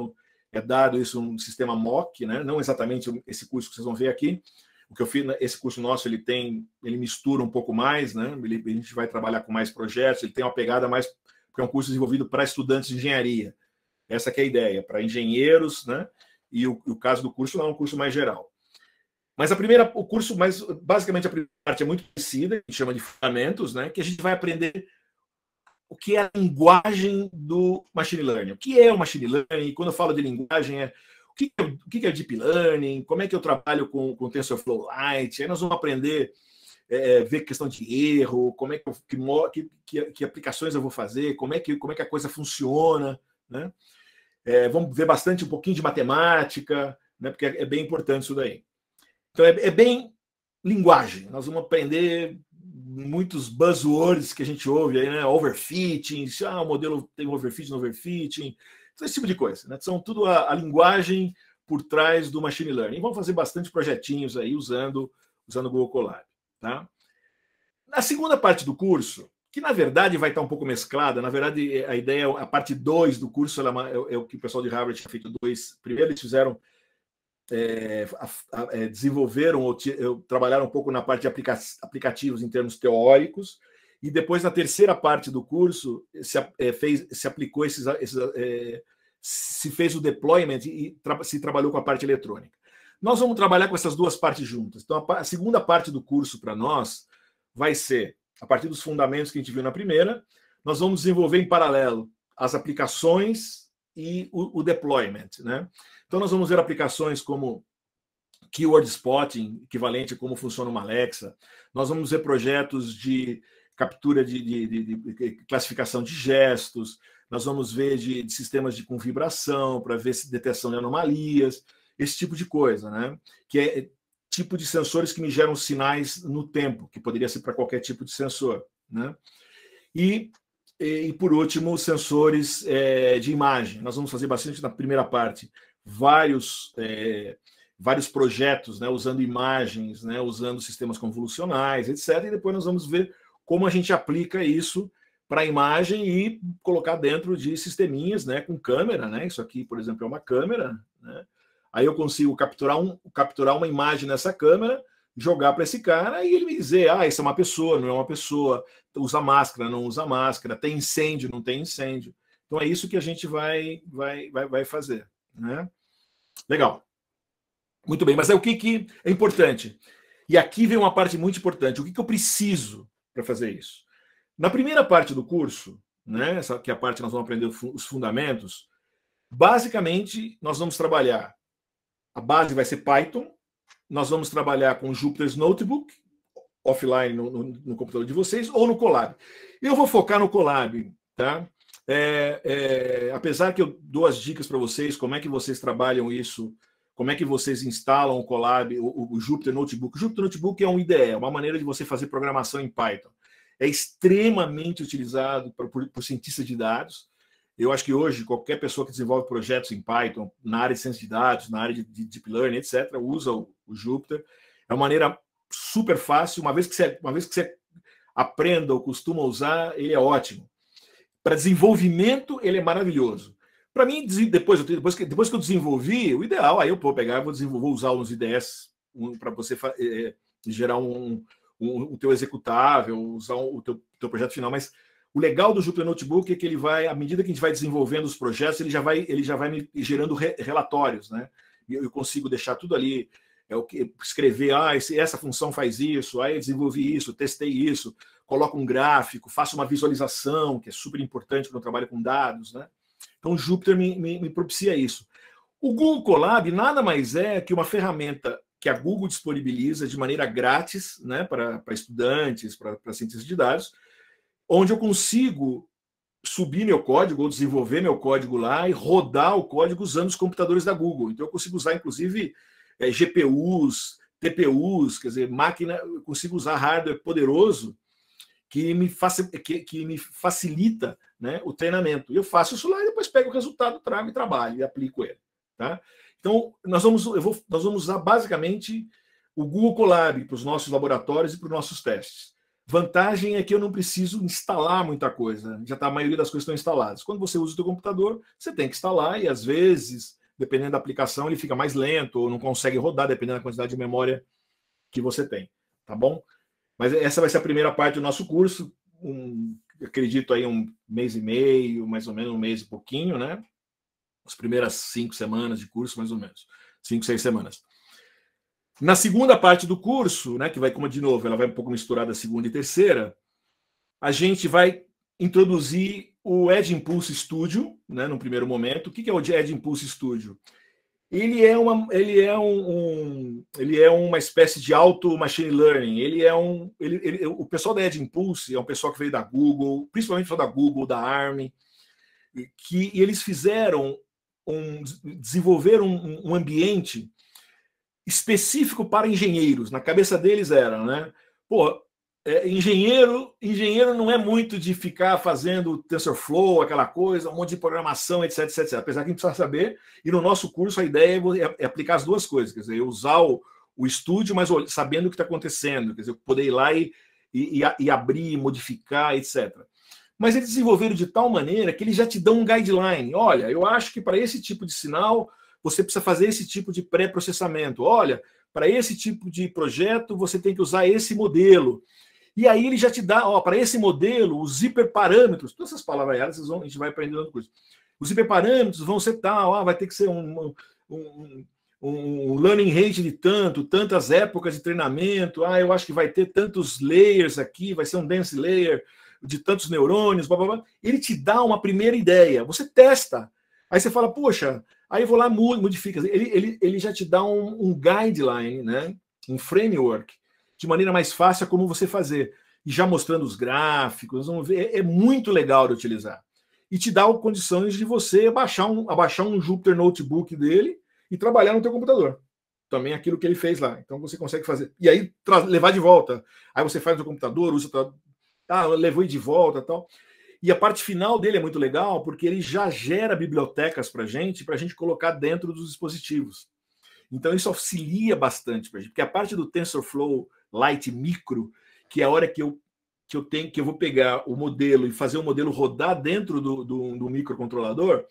é, é, dado isso um sistema MOC, né? não exatamente esse curso que vocês vão ver aqui. O que eu fiz, né, esse curso nosso, ele tem, ele mistura um pouco mais, né? Ele, a gente vai trabalhar com mais projetos, ele tem uma pegada mais, porque é um curso desenvolvido para estudantes de engenharia. Essa é a ideia, para engenheiros, né? E o, o caso do curso não é um curso mais geral. Mas a primeira, o curso, mas basicamente a primeira parte é muito parecida, a gente chama de fundamentos, né? Que a gente vai aprender o que é a linguagem do machine learning. O que é o machine learning? Quando eu falo de linguagem, é o que é, o que é deep learning? Como é que eu trabalho com, com TensorFlow Lite? Aí nós vamos aprender é, é, ver questão de erro, como é que, que, que, que, aplicações eu vou fazer, como é que, como é que a coisa funciona, né? É, vamos ver bastante um pouquinho de matemática, né? Porque é, é bem importante isso daí. Então é, é bem linguagem. Nós vamos aprender muitos buzzwords que a gente ouve aí, né? Overfitting, ah, o modelo tem overfitting, overfitting, então, esse tipo de coisa, né? São tudo a, a, linguagem por trás do machine learning. E vamos fazer bastante projetinhos aí usando usando o Google Colab, tá? Na segunda parte do curso, que na verdade vai estar um pouco mesclada, na verdade a ideia, a parte 2 do curso, ela é, é, é, o que o pessoal de Harvard tinha feito dois. Primeiro eles fizeram é, é, desenvolveram ou trabalharam um pouco na parte de aplica aplicativos em termos teóricos, e depois, na terceira parte do curso, se, é, fez, se aplicou esses. esses é, se fez o deployment e tra se trabalhou com a parte eletrônica. Nós vamos trabalhar com essas duas partes juntas. Então, a, a segunda parte do curso para nós vai ser, a partir dos fundamentos que a gente viu na primeira, nós vamos desenvolver em paralelo as aplicações e o, o deployment, né? Então, nós vamos ver aplicações como keyword spotting, equivalente a como funciona uma Alexa. Nós vamos ver projetos de captura de, de, de, de classificação de gestos. Nós vamos ver de, sistemas de com vibração para ver se detecção de anomalias, esse tipo de coisa, né? Que é, é tipo de sensores que me geram sinais no tempo, que poderia ser para qualquer tipo de sensor, né? E e, por último, sensores é, de imagem. Nós vamos fazer bastante na primeira parte vários, é, vários projetos, né, usando imagens, né, usando sistemas convolucionais, etc. E depois nós vamos ver como a gente aplica isso para a imagem e colocar dentro de sisteminhas, né, com câmera, né? Isso aqui, por exemplo, é uma câmera, né? Aí eu consigo capturar, um, capturar uma imagem nessa câmera, jogar para esse cara e ele me dizer, ah, isso é uma pessoa, não é uma pessoa, usa máscara, não usa máscara, tem incêndio, não tem incêndio. Então é isso que a gente vai vai vai, vai fazer, né? Legal. Muito bem, mas é o que, que é importante. E aqui vem uma parte muito importante. O que, que eu preciso para fazer isso? Na primeira parte do curso, né, essa, que é a parte que nós vamos aprender os fundamentos, basicamente nós vamos trabalhar. A base vai ser Python. Nós vamos trabalhar com Jupyter's Notebook, offline no, no, no computador de vocês, ou no Colab. Eu vou focar no Colab, tá? É, é, apesar que eu dou as dicas para vocês, como é que vocês trabalham isso, como é que vocês instalam o Colab, o, o Jupyter Notebook. O Jupyter Notebook é uma ideia é uma maneira de você fazer programação em Python. É extremamente utilizado por, por, por cientistas de dados. Eu acho que hoje qualquer pessoa que desenvolve projetos em Python, na área de ciência de dados, na área de, de deep learning, etc., usa o, o Jupyter. É uma maneira super fácil, uma vez que você, uma vez que você aprenda ou costuma usar, ele é ótimo. Para desenvolvimento, ele é maravilhoso. Para mim, depois, depois, que, depois que eu desenvolvi, o ideal, aí eu vou pegar, vou desenvolver, vou usar uns IDS um, para você é, é, gerar um, um, o teu executável, usar o teu, teu projeto final, mas o legal do Jupyter Notebook é que ele vai, à medida que a gente vai desenvolvendo os projetos, ele já vai, ele já vai me gerando re, relatórios, né? Eu, eu, consigo deixar tudo ali, é o que escrever, ah, esse, essa função faz isso, aí ah, desenvolvi isso, testei isso, coloco um gráfico, faço uma visualização, que é super importante quando eu trabalho com dados. Né? Então, Jupyter me, me, me propicia isso. O Google Colab nada mais é que uma ferramenta que a Google disponibiliza de maneira grátis né, para estudantes, para cientistas de dados, onde eu consigo subir meu código ou desenvolver meu código lá e rodar o código usando os computadores da Google. Então eu consigo usar, inclusive, é, eh, GPUs, TPUs, quer dizer, máquina, eu consigo usar hardware poderoso que me, faci que, que me facilita né, o treinamento. Eu faço isso lá e depois pego o resultado, trago e trabalho e aplico ele. Tá? Então, nós vamos, eu vou, nós vamos usar basicamente o Google Colab para os nossos laboratórios e para os nossos testes. Vantagem é que eu não preciso instalar muita coisa, já tá, a maioria das coisas estão instaladas. Quando você usa o seu computador, você tem que instalar e às vezes, dependendo da aplicação, ele fica mais lento ou não consegue rodar, dependendo da quantidade de memória que você tem, tá bom? Mas essa vai ser a primeira parte do nosso curso, um, acredito aí um mês e meio, mais ou menos um mês e pouquinho, né? As primeiras cinco semanas de curso, mais ou menos, cinco, seis semanas. Na segunda parte do curso, né, que vai, como de novo, ela vai um pouco misturada a segunda e terceira, a gente vai introduzir o Ed Impulse Studio, né, no primeiro momento. O que é o Ed Impulse Studio? ele é uma ele é um, um, ele é uma espécie de auto machine learning ele é um ele, ele o pessoal da Ed Impulse é um pessoal que veio da Google principalmente da Google da Arm que eles fizeram um desenvolver um, um, ambiente específico para engenheiros na cabeça deles era né pô é, engenheiro, engenheiro não é muito de ficar fazendo TensorFlow, aquela coisa, um monte de programação, etc, etc, etc. Apesar que a gente precisa saber, e no nosso curso a ideia é, é, é aplicar as duas coisas, quer dizer, usar o, o estúdio, mas sabendo o que está acontecendo, quer dizer, poder ir lá e, e, e abrir, modificar, etc mas eles desenvolveram de tal maneira que eles já te dão um guideline. Olha, eu acho que para esse tipo de sinal você precisa fazer esse tipo de pré-processamento. Olha, para esse tipo de projeto você tem que usar esse modelo. E aí ele já te dá, ó, para esse modelo, os hiperparâmetros, todas essas palavras vão, a gente vai aprendendo outra coisa. Os hiperparâmetros vão ser tal, ah, vai ter que ser um, um, um, um learning rate de tanto, tantas épocas de treinamento, ah, eu acho que vai ter tantos layers aqui, vai ser um dense layer de tantos neurônios, blá, blá, blá. Ele te dá uma primeira ideia, você testa. Aí você fala, poxa, aí eu vou lá, modifica. Ele, ele, ele já te dá um, um guideline, né? um framework de maneira mais fácil é como você fazer. E já mostrando os gráficos, vamos ver, é, é, muito legal de utilizar. E te dá condições de você baixar um, abaixar um Jupyter Notebook dele e trabalhar no teu computador. Também aquilo que ele fez lá. Então você consegue fazer. E aí levar de volta. Aí você faz no computador, usa. Tá, ah, levou de volta tal. E a parte final dele é muito legal, porque ele já gera bibliotecas para gente, para a gente colocar dentro dos dispositivos. Então, isso auxilia bastante para gente, porque a parte do TensorFlow light, micro, que é a hora que eu que eu tenho que eu vou pegar o modelo e fazer o modelo rodar dentro do, do, do microcontrolador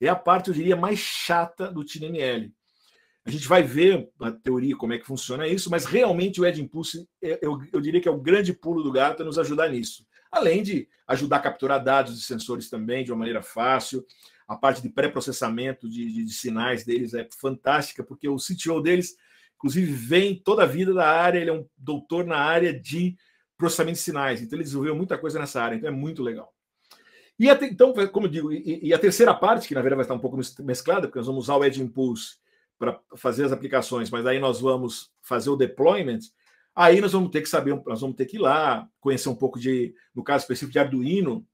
é a parte eu diria mais chata do TNML. A gente vai ver a teoria como é que funciona isso, mas realmente o Ed Impulse eu, é, eu, eu diria que é o grande pulo do gato a nos ajudar nisso. Além de ajudar a capturar dados de sensores também de uma maneira fácil, a parte de pré-processamento de, de, de, sinais deles é fantástica, porque o CTO deles inclusive vem toda a vida da área, ele é um doutor na área de processamento de sinais, então ele desenvolveu muita coisa nessa área, então é muito legal. E até, então, como eu digo, e, e, a terceira parte, que na verdade vai estar um pouco mesclada, porque nós vamos usar o Edge Impulse para fazer as aplicações, mas aí nós vamos fazer o deployment, aí nós vamos ter que saber, nós vamos ter que ir lá, conhecer um pouco de, no caso específico de Arduino,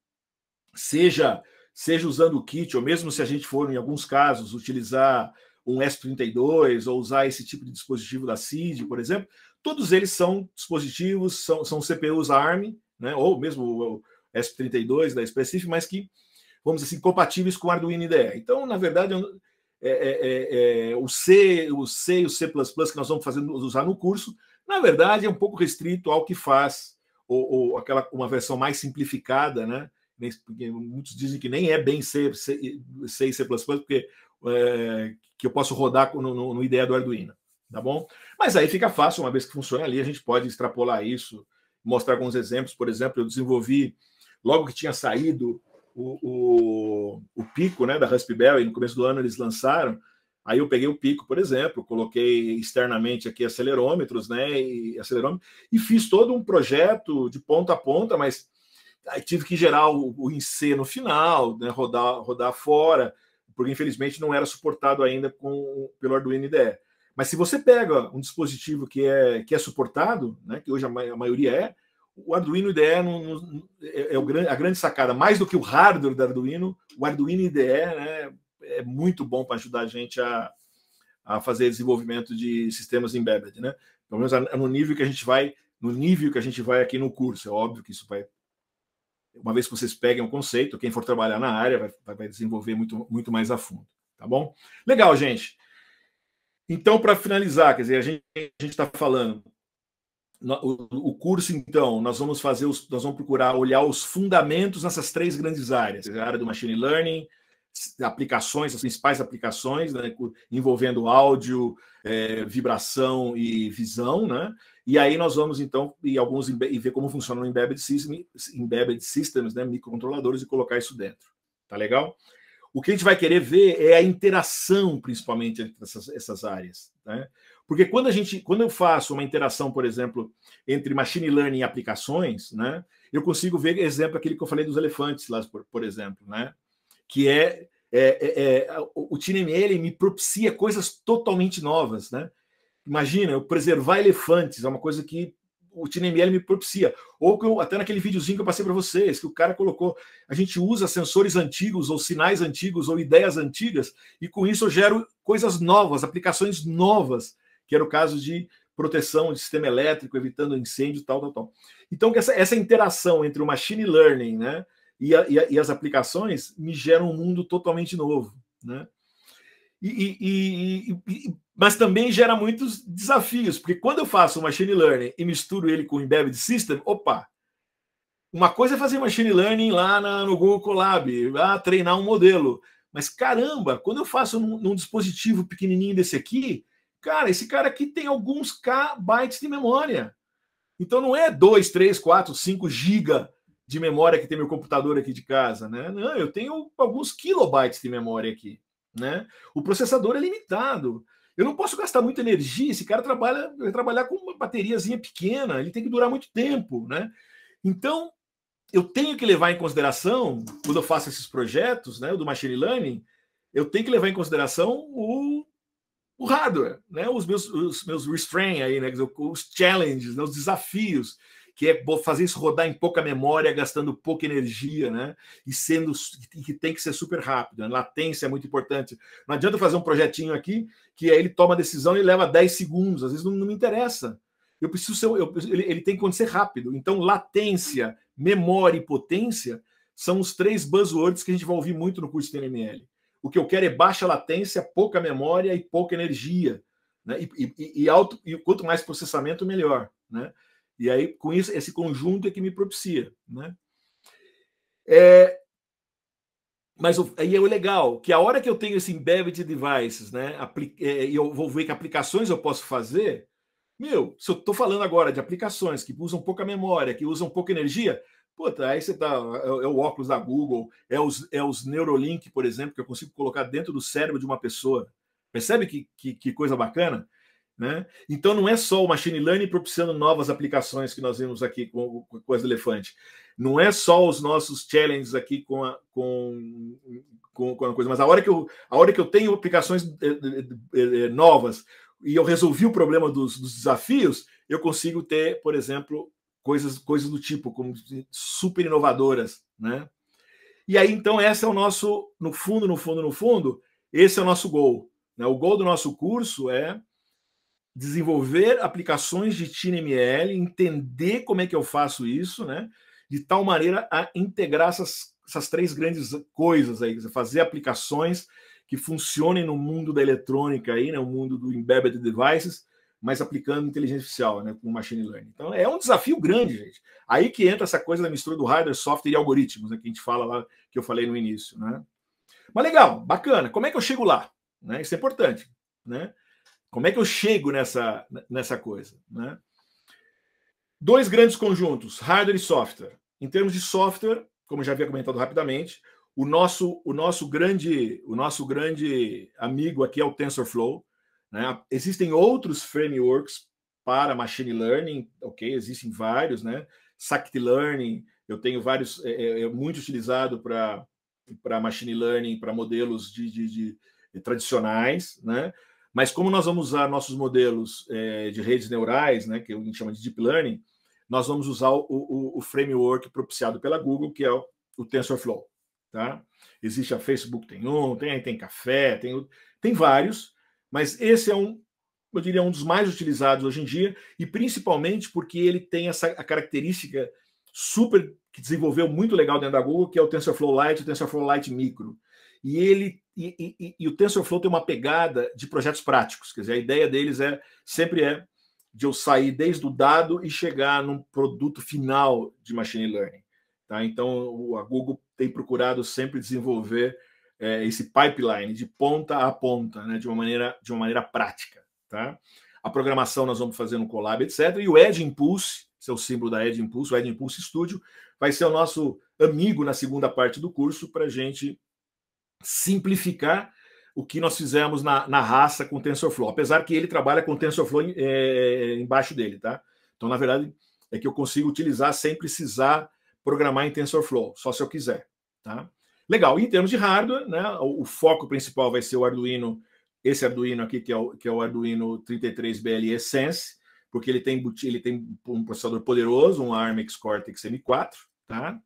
seja seja usando o kit, ou mesmo se a gente for, em alguns casos, utilizar um S32 ou usar esse tipo de dispositivo da CID, por exemplo, todos eles são dispositivos, são, são CPUs ARM, né, ou mesmo o S32 da Specif, mas que, vamos dizer assim, compatíveis com o Arduino IDE. Então, na verdade, é, é, é, é, o C, o C e o C++ que nós vamos fazer, usar no curso, na verdade, é um pouco restrito ao que faz ou, ou aquela uma versão mais simplificada, né? Porque muitos dizem que nem é bem C, C, C e C++, porque é, que eu posso rodar no, no, no ideia do Arduino, tá bom? Mas aí fica fácil, uma vez que funciona ali, a gente pode extrapolar isso, mostrar alguns exemplos. Por exemplo, eu desenvolvi, logo que tinha saído o, o, o pico né, da Raspberry, no começo do ano eles lançaram, Aí eu peguei o pico, por exemplo, coloquei externamente aqui acelerômetros, né? E acelerômetro, e fiz todo um projeto de ponta a ponta, mas tive que gerar o, o INC no final, né, rodar, rodar fora, porque infelizmente não era suportado ainda com, pelo Arduino IDE. Mas se você pega um dispositivo que é, que é suportado, né, que hoje a, ma a maioria é, o Arduino IDE não, é não, é, é a grande sacada. Mais do que o hardware do Arduino, o Arduino IDE né, é muito bom para ajudar a gente a, a fazer desenvolvimento de sistemas embedded, né? Pelo menos no nível que a gente vai, no nível que a gente vai aqui no curso. É óbvio que isso vai uma vez que vocês peguem o conceito, quem for trabalhar na área vai, vai desenvolver muito, muito mais a fundo, tá bom? Legal, gente. Então, para finalizar, quer dizer, a gente está falando o, curso, então, nós vamos fazer os, nós vamos procurar olhar os fundamentos nessas três grandes áreas: a área do machine learning, aplicações, as principais aplicações, né, envolvendo áudio, é, vibração e visão, né? E aí nós vamos, então, e alguns e ver como funciona o embedded, system, embedded systems, né, microcontroladores, e colocar isso dentro. Tá legal? O que a gente vai querer ver é a interação, principalmente, entre essas, essas áreas. Né? Porque quando a gente, quando eu faço uma interação, por exemplo, entre machine learning e aplicações, né, eu consigo ver, exemplo, aquele que eu falei dos elefantes lá, por, por exemplo, né? Que é, é, é, é o TineML me propicia coisas totalmente novas, né? Imagina, eu preservar elefantes é uma coisa que o TNML me propicia. Ou que eu, até naquele videozinho que eu passei para vocês, que o cara colocou, a gente usa sensores antigos, ou sinais antigos, ou ideias antigas, e com isso eu gero coisas novas, aplicações novas, que era o caso de proteção de sistema elétrico, evitando incêndio, tal, tal, tal. Então, essa, essa interação entre o machine learning né, e, a, e, a, e as aplicações me gera um mundo totalmente novo. Né? E, e, mas também gera muitos desafios, porque quando eu faço machine learning e misturo ele com embedded system, opa, uma coisa é fazer machine learning lá na, no Google Colab, lá treinar um modelo, mas caramba, quando eu faço num, num, dispositivo pequenininho desse aqui, cara, esse cara aqui tem alguns K bytes de memória. Então não é 2, 3, 4, 5 giga de memória que tem meu computador aqui de casa, né? Não, eu tenho alguns kilobytes de memória aqui, né? O processador é limitado. Eu não posso gastar muita energia. Esse cara trabalha trabalhar com uma bateriazinha pequena, ele tem que durar muito tempo, né? Então, eu tenho que levar em consideração, quando eu faço esses projetos, né, o do machine learning, eu tenho que levar em consideração o, o hardware, né, os meus, os meus restraints aí, né, os challenges, né, os desafios que é fazer isso rodar em pouca memória, gastando pouca energia, né? E sendo que tem que ser super rápido. Né? Latência é muito importante. Não adianta fazer um projetinho aqui que aí ele toma a decisão e leva 10 segundos. Às vezes não, não me interessa. Eu preciso ser, eu, ele, ele tem que acontecer rápido. Então, latência, memória e potência são os três buzzwords que a gente vai ouvir muito no curso de TNML. O que eu quero é baixa latência, pouca memória e pouca energia. Né? E, e, e, alto, e quanto mais processamento, melhor. Né? E aí, com isso, esse conjunto é que me propicia. Né? É, mas aí é o legal, que a hora que eu tenho esse embedded devices, né, é, é, e eu vou ver que aplicações eu posso fazer, meu, se eu estou falando agora de aplicações que usam pouca memória, que usam pouca energia, puta, aí você tá, é, é o óculos da Google, é os, é os Neurolink, por exemplo, que eu consigo colocar dentro do cérebro de uma pessoa. Percebe que, que, que coisa bacana? Né? Então, não é só o machine learning propiciando novas aplicações que nós vimos aqui com, com, as elefante. Não é só os nossos challenges aqui com a, com, com, com a coisa, mas a hora, que eu, a hora que eu tenho aplicações eh, eh, eh, novas e eu resolvi o problema dos, dos, desafios, eu consigo ter, por exemplo, coisas, coisas do tipo, como super inovadoras. Né? E aí, então, esse é o nosso, no fundo, no fundo, no fundo, esse é o nosso goal Né? O goal do nosso curso é desenvolver aplicações de TineML, entender como é que eu faço isso, né? De tal maneira a integrar essas, essas três grandes coisas aí, fazer aplicações que funcionem no mundo da eletrônica aí, né? O mundo do embedded devices, mas aplicando inteligência artificial, né? Com machine learning. Então é um desafio grande, gente. Aí que entra essa coisa da mistura do hardware, software e algoritmos, né? Que a gente fala lá, que eu falei no início, né? Mas legal, bacana. Como é que eu chego lá? Né? Isso é importante, né? Como é que eu chego nessa, nessa coisa? Né? Dois grandes conjuntos, hardware e software. Em termos de software, como já havia comentado rapidamente, o nosso, o nosso, grande, o nosso grande amigo aqui é o TensorFlow. Né? Existem outros frameworks para machine learning, ok? Existem vários, né? Scikit Learning, eu tenho vários, é, é, é muito utilizado para machine learning, para modelos de, de, de, tradicionais, né? Mas como nós vamos usar nossos modelos é, de redes neurais, né, que a gente chama de deep learning, nós vamos usar o, o, o framework propiciado pela Google, que é o, o, TensorFlow. Tá? Existe a Facebook tem um, tem tem Café, tem tem vários, mas esse é um, eu diria um dos mais utilizados hoje em dia e principalmente porque ele tem essa a característica super que desenvolveu muito legal dentro da Google, que é o TensorFlow Lite, o TensorFlow Lite Micro. E ele e, e, e, o TensorFlow tem uma pegada de projetos práticos, quer dizer, a ideia deles é sempre é de eu sair desde o dado e chegar num produto final de machine learning. Tá? Então, a Google tem procurado sempre desenvolver é, esse pipeline de ponta a ponta, né? de uma maneira de uma maneira prática. Tá? A programação nós vamos fazer no Colab, etc. E o Edge Impulse, seu é símbolo da Edge Impulse, o Edge Impulse Studio, vai ser o nosso amigo na segunda parte do curso para gente simplificar o que nós fizemos na, na raça com o TensorFlow, apesar que ele trabalha com o TensorFlow em, é, embaixo dele, tá? Então, na verdade, é que eu consigo utilizar sem precisar programar em TensorFlow, só se eu quiser, tá? Legal, e em termos de hardware, né, o, o, foco principal vai ser o Arduino, esse Arduino aqui, que é o, que é o Arduino 33BLE Sense, porque ele tem, ele tem um processador poderoso, um ARM X-Cortex M4, tá?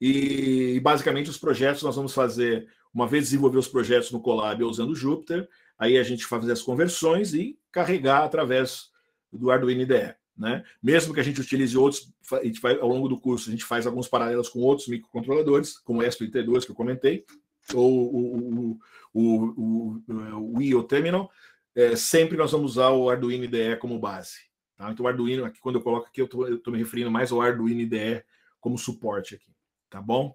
E, basicamente, os projetos nós vamos fazer uma vez desenvolver os projetos no Colab usando Jupyter, aí a gente fazer as conversões e carregar através do Arduino IDE. Né? Mesmo que a gente utilize outros, a gente vai, ao longo do curso, a gente faz alguns paralelos com outros microcontroladores, como o ESP32 que eu comentei, ou o, o, o, o, o IO Terminal, é, sempre nós vamos usar o Arduino IDE como base. Tá? Então, o Arduino, aqui, quando eu coloco aqui, eu estou me referindo mais ao Arduino IDE como suporte aqui, tá bom?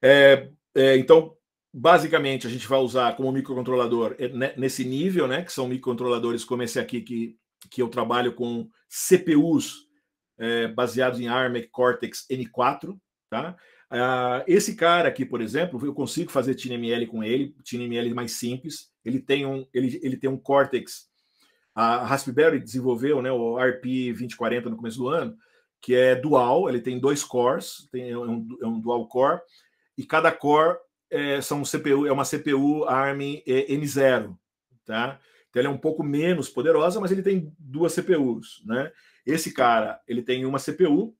É, é, então, basicamente, a gente vai usar como microcontrolador é, né, nesse nível, né? Que são microcontroladores como esse aqui que, que eu trabalho com CPUs é, baseados em ARM Cortex N4, tá? Ah, esse cara aqui, por exemplo, eu consigo fazer TinyML com ele, TinyML mais simples. Ele tem um, ele, ele tem um Cortex. A Raspberry desenvolveu, né, o RP2040 no começo do ano, que é dual, ele tem dois cores, tem, é, um, é um dual core, e cada core é, são CPU, é uma CPU ARM N0, tá? Então ela é um pouco menos poderosa, mas ele tem duas CPUs, né? Esse cara, ele tem uma CPU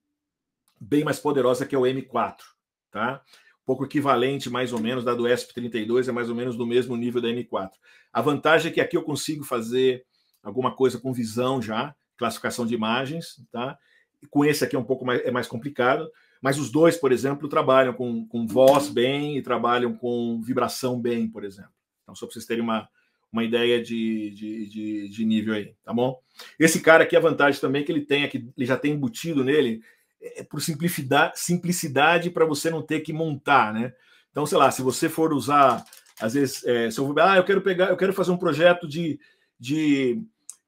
bem mais poderosa que é o M4, tá? Um pouco equivalente, mais ou menos, da do ESP32, é mais ou menos do mesmo nível da M4. A vantagem é que aqui eu consigo fazer alguma coisa com visão já, classificação de imagens, tá? E com esse aqui é um pouco mais, é mais complicado, mas os dois, por exemplo, trabalham com, com voz bem e trabalham com vibração bem, por exemplo. Então, só para vocês terem uma, uma ideia de, de, de, de nível aí, tá bom? Esse cara aqui, a vantagem também é que ele tem, é que ele já tem embutido nele, é, é por simplicidade, simplicidade para você não ter que montar, né? Então, sei lá, se você for usar, às vezes, é, se eu vou, ah, eu quero pegar, eu quero fazer um projeto de, de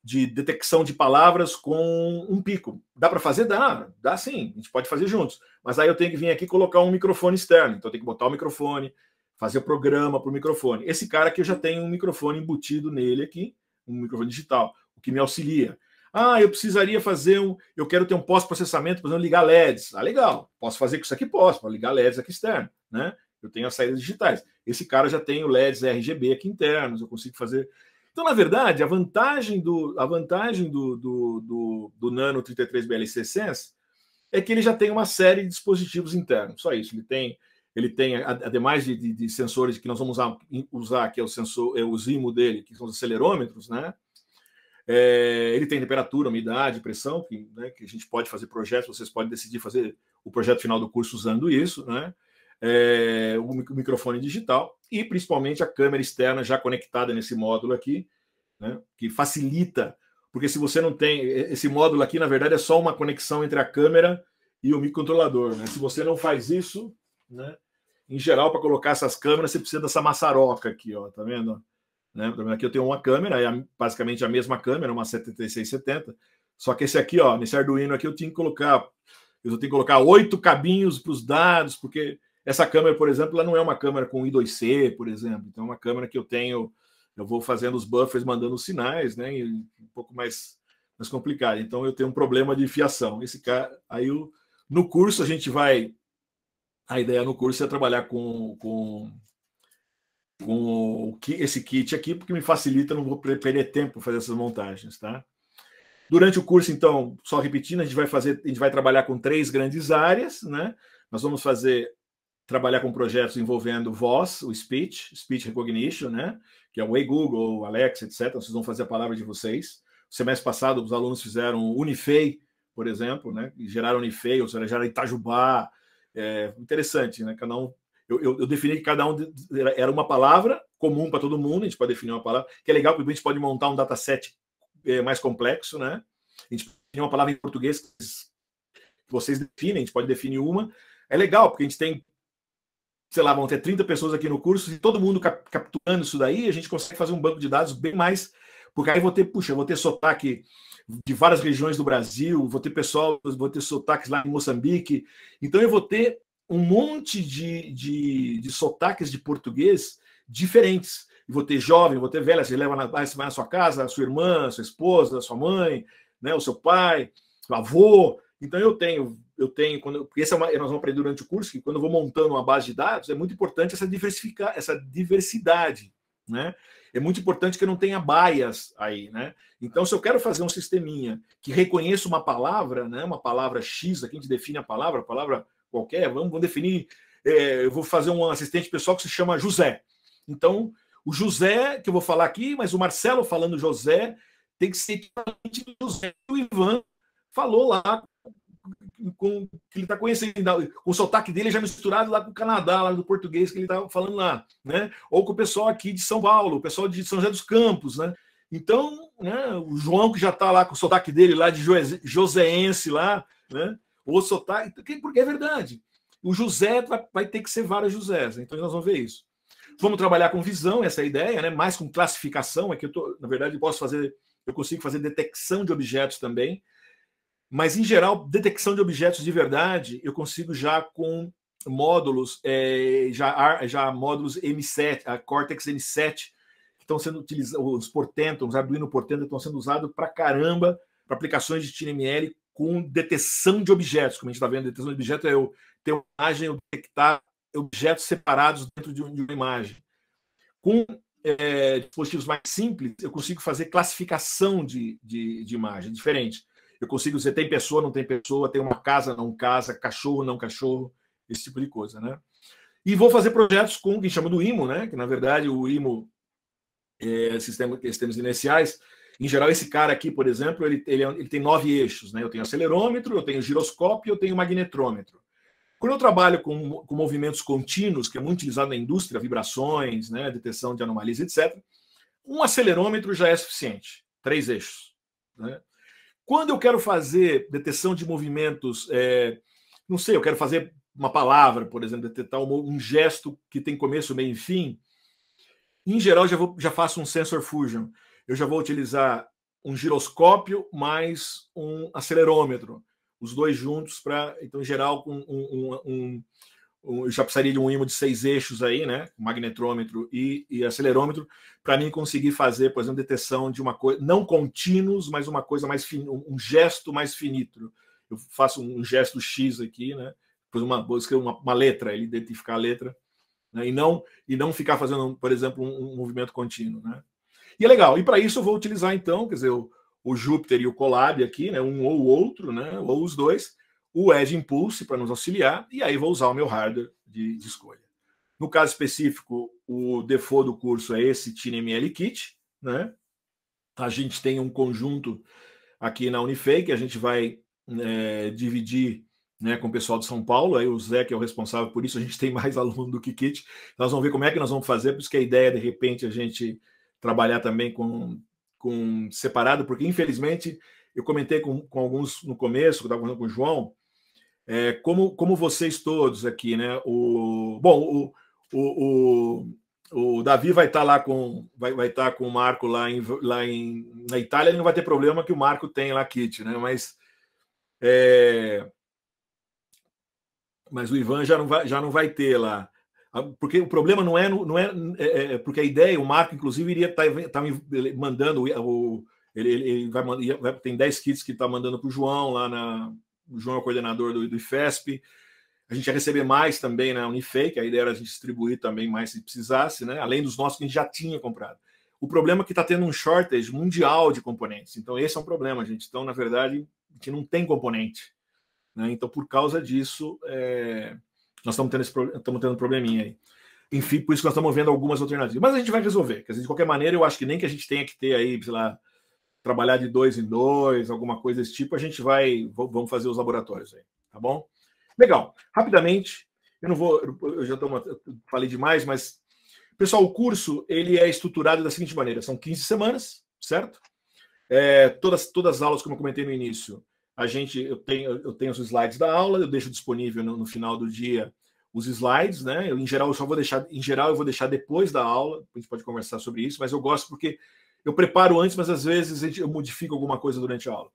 de detecção de palavras com um pico. Dá para fazer? Dá, dá sim, a gente pode fazer juntos. Mas aí eu tenho que vir aqui colocar um microfone externo. Então eu tenho que botar o microfone, fazer o programa para o microfone. Esse cara aqui eu já tenho um microfone embutido nele aqui, um microfone digital, o que me auxilia. Ah, eu precisaria fazer um. Eu quero ter um pós-processamento, por exemplo, ligar LEDs. Ah, legal. Posso fazer com isso aqui? Posso, para ligar LEDs aqui externo, né? Eu tenho as saídas digitais. Esse cara já tem o LEDs RGB aqui internos, eu consigo fazer então, na verdade, a vantagem do, a vantagem do, do, do, do Nano 33 BLC Sense é que ele já tem uma série de dispositivos internos, só isso. Ele tem, ele tem ademais de, de, de sensores que nós vamos usar, usar, que é o sensor, é o zimo dele, que são os acelerômetros, né? É, ele tem temperatura, umidade, pressão, que, né, que, a gente pode fazer projetos, vocês podem decidir fazer o projeto final do curso usando isso, né? é, o microfone digital e principalmente a câmera externa já conectada nesse módulo aqui, né, que facilita, porque se você não tem esse módulo aqui, na verdade é só uma conexão entre a câmera e o microcontrolador. Né? Se você não faz isso, né, em geral para colocar essas câmeras você precisa dessa maçaroca aqui, ó, tá vendo? Né? Aqui eu tenho uma câmera, é basicamente a mesma câmera, uma 7670, só que esse aqui, ó, nesse Arduino aqui eu tenho que colocar, eu tenho que colocar oito cabinhos para os dados, porque essa câmera, por exemplo, ela não é uma câmera com I2C, por exemplo. Então, é uma câmera que eu tenho, eu vou fazendo os buffers, mandando os sinais, né? E um pouco mais, mais complicado. Então, eu tenho um problema de fiação. Esse cara, aí eu, no curso a gente vai, a ideia no curso é trabalhar com, com com o que esse kit aqui, porque me facilita, não vou perder tempo fazer essas montagens, tá? Durante o curso, então, só repetindo, a gente vai fazer, a gente vai trabalhar com três grandes áreas, né? Nós vamos fazer trabalhar com projetos envolvendo voz, o speech, speech recognition, né? Que é o Way Google, Alexa, etc. Vocês vão fazer a palavra de vocês. O semestre passado, os alunos fizeram Unifei, por exemplo, né? E geraram Unifei, ou seja, geraram Itajubá. É interessante, né? Cada um. Eu, eu, eu defini que cada um era uma palavra comum para todo mundo, a gente pode definir uma palavra, que é legal, porque a gente pode montar um dataset é, mais complexo, né? A gente tem uma palavra em português que vocês definem, a gente pode definir uma. É legal, porque a gente tem sei lá, vão ter 30 pessoas aqui no curso, e todo mundo cap capturando isso daí, a gente consegue fazer um banco de dados bem mais. Porque aí vou ter, puxa, vou ter sotaque de várias regiões do Brasil, vou ter pessoal, vou ter sotaques lá em Moçambique. Então eu vou ter um monte de, de, de sotaques de português diferentes. vou ter jovem, vou ter velha, você leva na, você vai na sua casa, a sua irmã, a sua esposa, a sua mãe, né, o seu pai, o avô. Então eu tenho eu tenho, quando, porque essa é uma, nós vamos aprender durante o curso, que quando eu vou montando uma base de dados, é muito importante essa diversificar, essa diversidade, né? É muito importante que eu não tenha baias aí, né? Então, se eu quero fazer um sisteminha que reconheça uma palavra, né? Uma palavra X, aqui a gente define a palavra, palavra qualquer, vamos, vamos definir, é, eu vou fazer um assistente pessoal que se chama José. Então, o José, que eu vou falar aqui, mas o Marcelo falando José, tem que ser equivalente do José que o Ivan falou lá com que ele está conhecendo, com o sotaque dele já misturado lá com o Canadá, lá do português que ele estava tá falando lá, né? Ou com o pessoal aqui de São Paulo, o pessoal de São José dos Campos, né? Então, né, o João que já está lá com o sotaque dele lá de Joséense lá, né? O sotaque, então, porque é verdade. O José vai, ter que ser vários José, né? então nós vamos ver isso. Vamos trabalhar com visão, essa é a ideia, né? Mais com classificação, é que eu tô, na verdade, posso fazer, eu consigo fazer detecção de objetos também, mas, em geral, detecção de objetos de verdade eu consigo já com módulos, é, já, já módulos M7, a Cortex M7, que estão sendo utilizados, os os Arduino Portentum estão sendo usados para caramba para aplicações de TinyML com detecção de objetos, como a gente está vendo, detecção de objetos é eu ter uma imagem, eu detectar objetos separados dentro de, uma imagem. Com é, dispositivos mais simples, eu consigo fazer classificação de, de, de imagem diferente. Eu consigo dizer, tem pessoa, não tem pessoa, tem uma casa, não casa, cachorro, não cachorro, esse tipo de coisa, né? E vou fazer projetos com o que chama do IMO, né? Que na verdade o IMO, é, sistema, sistemas inerciais. em geral, esse cara aqui, por exemplo, ele, ele, é ele, tem nove eixos, né? Eu tenho acelerômetro, eu tenho giroscópio, eu tenho magnetrômetro. Quando eu trabalho com, com movimentos contínuos, que é muito utilizado na indústria, vibrações, né, detecção de anomalias, etc., um acelerômetro já é suficiente, três eixos. Né? Quando eu quero fazer detecção de movimentos, é, não sei, eu quero fazer uma palavra, por exemplo, detectar um, um gesto que tem começo, meio e fim, em geral já, vou, já faço um sensor fusion. Eu já vou utilizar um giroscópio mais um acelerômetro, os dois juntos para, então, em geral, um, um, um eu já precisaria de um ímã de seis eixos aí, né? Magnetrômetro e, e acelerômetro, para mim conseguir fazer, por exemplo, detecção de uma coisa, não contínuos, mas uma coisa mais um gesto mais finito. Eu faço um gesto X aqui, né? Depois uma, escrevo uma, uma letra, ele identificar a letra, né? e, não, e não ficar fazendo, por exemplo, um, um movimento contínuo, né? E é legal. E para isso eu vou utilizar, então, quer dizer, o, o Júpiter e o Collab aqui, né? Um ou o outro, né? Ou os dois o Edge Impulse para nos auxiliar, e aí vou usar o meu hardware de, de escolha. No caso específico, o default do curso é esse TinyML Kit, né? A gente tem um conjunto aqui na Unifei que a gente vai é, dividir né, com o pessoal de São Paulo, aí o Zé que é o responsável por isso, a gente tem mais aluno do que kit. Nós vamos ver como é que nós vamos fazer, por isso que a ideia é, de repente a gente trabalhar também com, com separado, porque infelizmente eu comentei com, com alguns no começo, que estava conversando com o João, é, como, como vocês todos aqui, né? O, bom, o, o, o, o Davi vai estar tá lá com vai, vai estar tá com o Marco lá, em, lá em, na Itália, ele não vai ter problema que o Marco tem lá kit, né? Mas é, mas o Ivan já não vai, já não vai ter lá. Ah, porque o problema não é, não é é, é, é porque a ideia, o Marco, inclusive, iria estar tá, tá mandando o, ele, ele vai, tem 10 kits que está mandando para o João lá na, o João é o coordenador do, do IFESP. A gente ia receber mais também na né, Unifei, que a ideia era a gente distribuir também mais se precisasse, né? além dos nossos que a gente já tinha comprado. O problema é que está tendo um shortage mundial de componentes. Então, esse é um problema, gente. Então, na verdade, a gente não tem componente. Né? Então, por causa disso, é... nós estamos tendo, esse pro... estamos tendo um probleminha aí. Enfim, por isso que nós estamos vendo algumas alternativas. Mas a gente vai resolver. Quer dizer, de qualquer maneira, eu acho que nem que a gente tenha que ter aí, sei lá, trabalhar de dois em dois, alguma coisa desse tipo, a gente vai, vamos fazer os laboratórios aí, tá bom? Legal. Rapidamente, eu não vou, eu já tô, falei demais, mas pessoal, o curso ele é estruturado da seguinte maneira: são 15 semanas, certo? É, todas, todas as aulas, como eu comentei no início, a gente eu tenho, eu tenho os slides da aula, eu deixo disponível no, no final do dia os slides, né? Eu, em geral, eu só vou deixar, em geral, eu vou deixar depois da aula, a gente pode conversar sobre isso, mas eu gosto porque eu preparo antes, mas às vezes eu modifico alguma coisa durante a aula.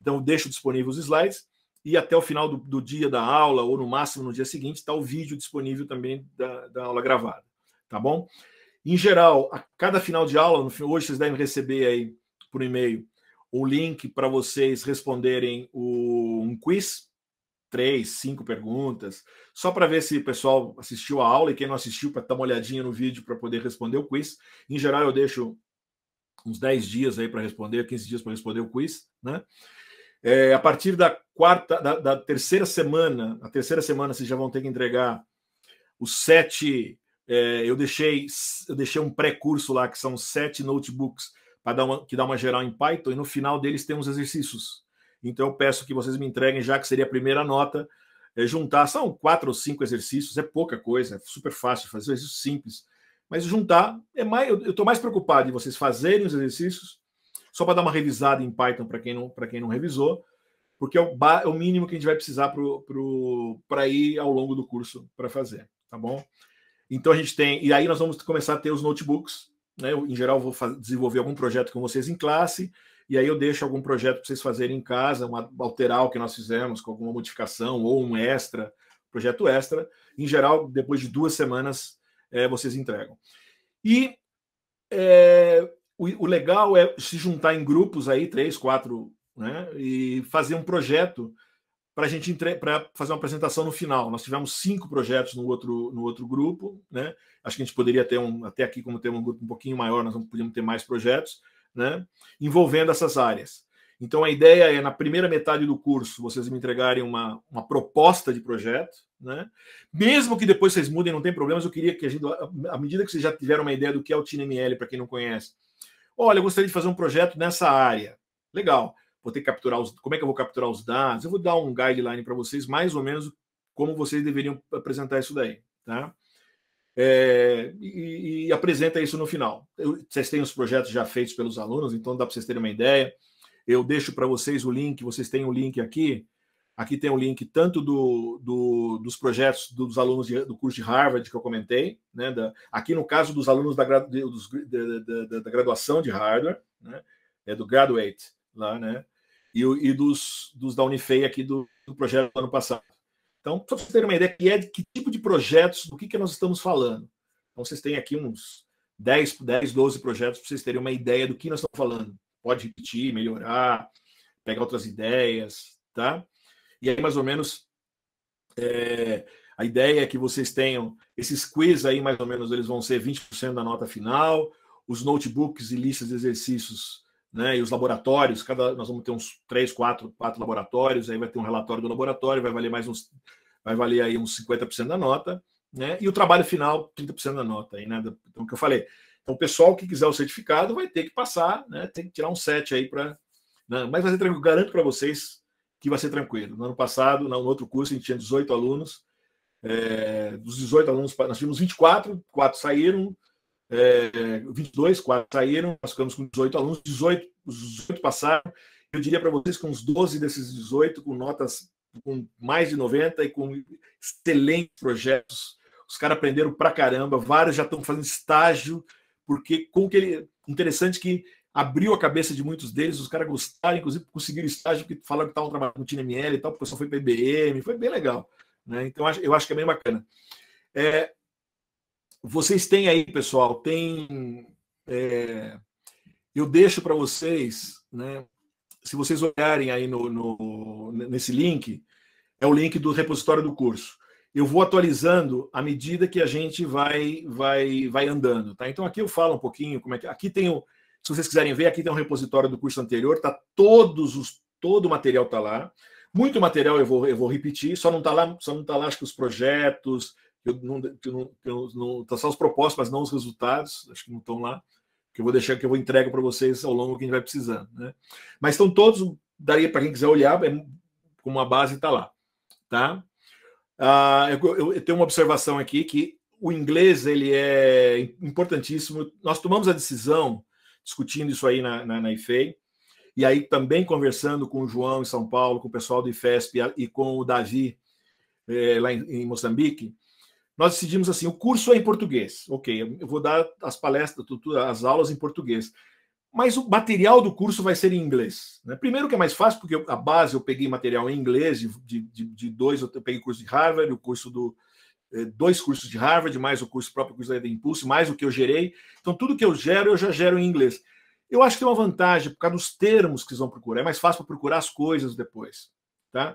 Então, eu deixo disponível os slides e até o final do, do dia da aula, ou no máximo no dia seguinte, está o vídeo disponível também da, da aula gravada. Tá bom? Em geral, a cada final de aula, hoje vocês devem receber aí por e-mail o link para vocês responderem o, um quiz, três, cinco perguntas, só para ver se o pessoal assistiu a aula e quem não assistiu para dar uma olhadinha no vídeo para poder responder o quiz. Em geral, eu deixo uns 10 dias aí para responder, 15 dias para responder o quiz, né? É, a partir da quarta, da, da, terceira semana, a terceira semana vocês já vão ter que entregar os sete. É, eu deixei, eu deixei um pré-curso lá que são sete notebooks para dar uma, que dá uma geral em Python e no final deles tem uns exercícios. Então eu peço que vocês me entreguem já que seria a primeira nota, é, juntar são quatro ou cinco exercícios, é pouca coisa, é super fácil, fazer exercícios simples mas juntar é mais. Eu estou mais preocupado em vocês fazerem os exercícios, só para dar uma revisada em Python para quem, não, quem não revisou, porque é o, é o, mínimo que a gente vai precisar para ir ao longo do curso para fazer, tá bom? Então a gente tem. E aí nós vamos começar a ter os notebooks. Né? Eu, em geral, vou desenvolver algum projeto com vocês em classe, e aí eu deixo algum projeto para vocês fazerem em casa, uma alterar o que nós fizemos com alguma modificação ou um extra, projeto extra. Em geral, depois de duas semanas é, vocês entregam. E é, o, o, legal é se juntar em grupos aí, três, quatro, né, e fazer um projeto para a gente entre... para fazer uma apresentação no final. Nós tivemos cinco projetos no outro, no outro grupo, né? Acho que a gente poderia ter um até aqui como temos um grupo um pouquinho maior, nós não podíamos ter mais projetos, né? Envolvendo essas áreas. Então, a ideia é, na primeira metade do curso, vocês me entregarem uma, uma proposta de projeto, né? Mesmo que depois vocês mudem, não tem problemas, eu queria que a gente, à medida que vocês já tiveram uma ideia do que é o TineML, para quem não conhece, olha, eu gostaria de fazer um projeto nessa área. Legal. Vou ter que capturar os. Como é que eu vou capturar os dados? Eu vou dar um guideline para vocês, mais ou menos como vocês deveriam apresentar isso daí, tá? É, e, e apresenta isso no final. Eu, vocês têm os projetos já feitos pelos alunos, então dá para vocês terem uma ideia. Eu deixo para vocês o link, vocês têm o um link aqui. Aqui tem o um link tanto do, do, dos projetos dos alunos de, do curso de Harvard que eu comentei, né? Da, aqui no caso dos alunos da, dos, da, da, da, graduação de hardware, né? É do graduate lá, né? E, e dos, dos da Unifei aqui do, do projeto do ano passado. Então, para vocês terem uma ideia que é de que tipo de projetos, do que, que nós estamos falando. Então, vocês têm aqui uns 10, 10 12 projetos para vocês terem uma ideia do que nós estamos falando pode repetir, melhorar, pegar outras ideias, tá? E aí, mais ou menos, é, a ideia é que vocês tenham esses quiz aí, mais ou menos, eles vão ser 20% da nota final, os notebooks e listas de exercícios, né? E os laboratórios, cada nós vamos ter uns três, quatro, quatro laboratórios, aí vai ter um relatório do laboratório, vai valer mais uns vai valer aí uns 50% da nota, né? E o trabalho final, 30% da nota aí, né? Então, o que eu falei, então, o pessoal que quiser o certificado vai ter que passar, né? Tem que tirar um set aí para. Né? Mas vai ser tranquilo, garanto para vocês que vai ser tranquilo. No ano passado, no outro curso, a gente tinha 18 alunos. É, dos 18 alunos, nós tínhamos 24, 4 saíram, é, 22, 4 saíram, nós ficamos com 18 alunos, 18, os 18 passaram. Eu diria para vocês que uns 12 desses 18, com notas com mais de 90 e com excelentes projetos, os caras aprenderam para caramba, vários já estão fazendo estágio porque com que ele. Interessante que abriu a cabeça de muitos deles, os caras gostaram, inclusive conseguiram estágio, que falaram que estavam trabalhando com TineML e tal, porque só foi PBM foi bem legal. Né? Então eu acho que é bem bacana. É, vocês têm aí, pessoal, tem. É, eu deixo para vocês, né? Se vocês olharem aí no, no, nesse link, é o link do repositório do curso eu vou atualizando à medida que a gente vai vai vai andando, tá? Então aqui eu falo um pouquinho como é que aqui tem o, se vocês quiserem ver, aqui tem um repositório do curso anterior, tá todos os todo o material tá lá. Muito material eu vou eu vou repetir, só não tá lá, só não tá lá acho que os projetos, eu não, eu não, eu não tá só os propósitos, mas não os resultados, acho que não estão lá. Que eu vou deixar que eu vou entregar para vocês ao longo que a gente vai precisando, né? Mas estão todos daria para quem quiser olhar, é, como a base está lá, tá? Ah, eu, eu, tenho uma observação aqui que o inglês ele é importantíssimo. Nós tomamos a decisão discutindo isso aí na, na, na IFEI, e aí também conversando com o João em São Paulo, com o pessoal do IFESP e com o Davi eh, lá em, em, Moçambique, nós decidimos assim: o curso é em português, ok, eu vou dar as palestras, as aulas em português, mas o material do curso vai ser em inglês. Né? Primeiro que é mais fácil, porque a base eu peguei material em inglês, de, de, de dois, eu peguei curso de Harvard, o curso do. É, dois cursos de Harvard, mais o curso próprio curso da Impulse, mais o que eu gerei. Então, tudo que eu gero, eu já gero em inglês. Eu acho que tem é uma vantagem por causa dos termos que eles vão procurar. É mais fácil para procurar as coisas depois. Tá?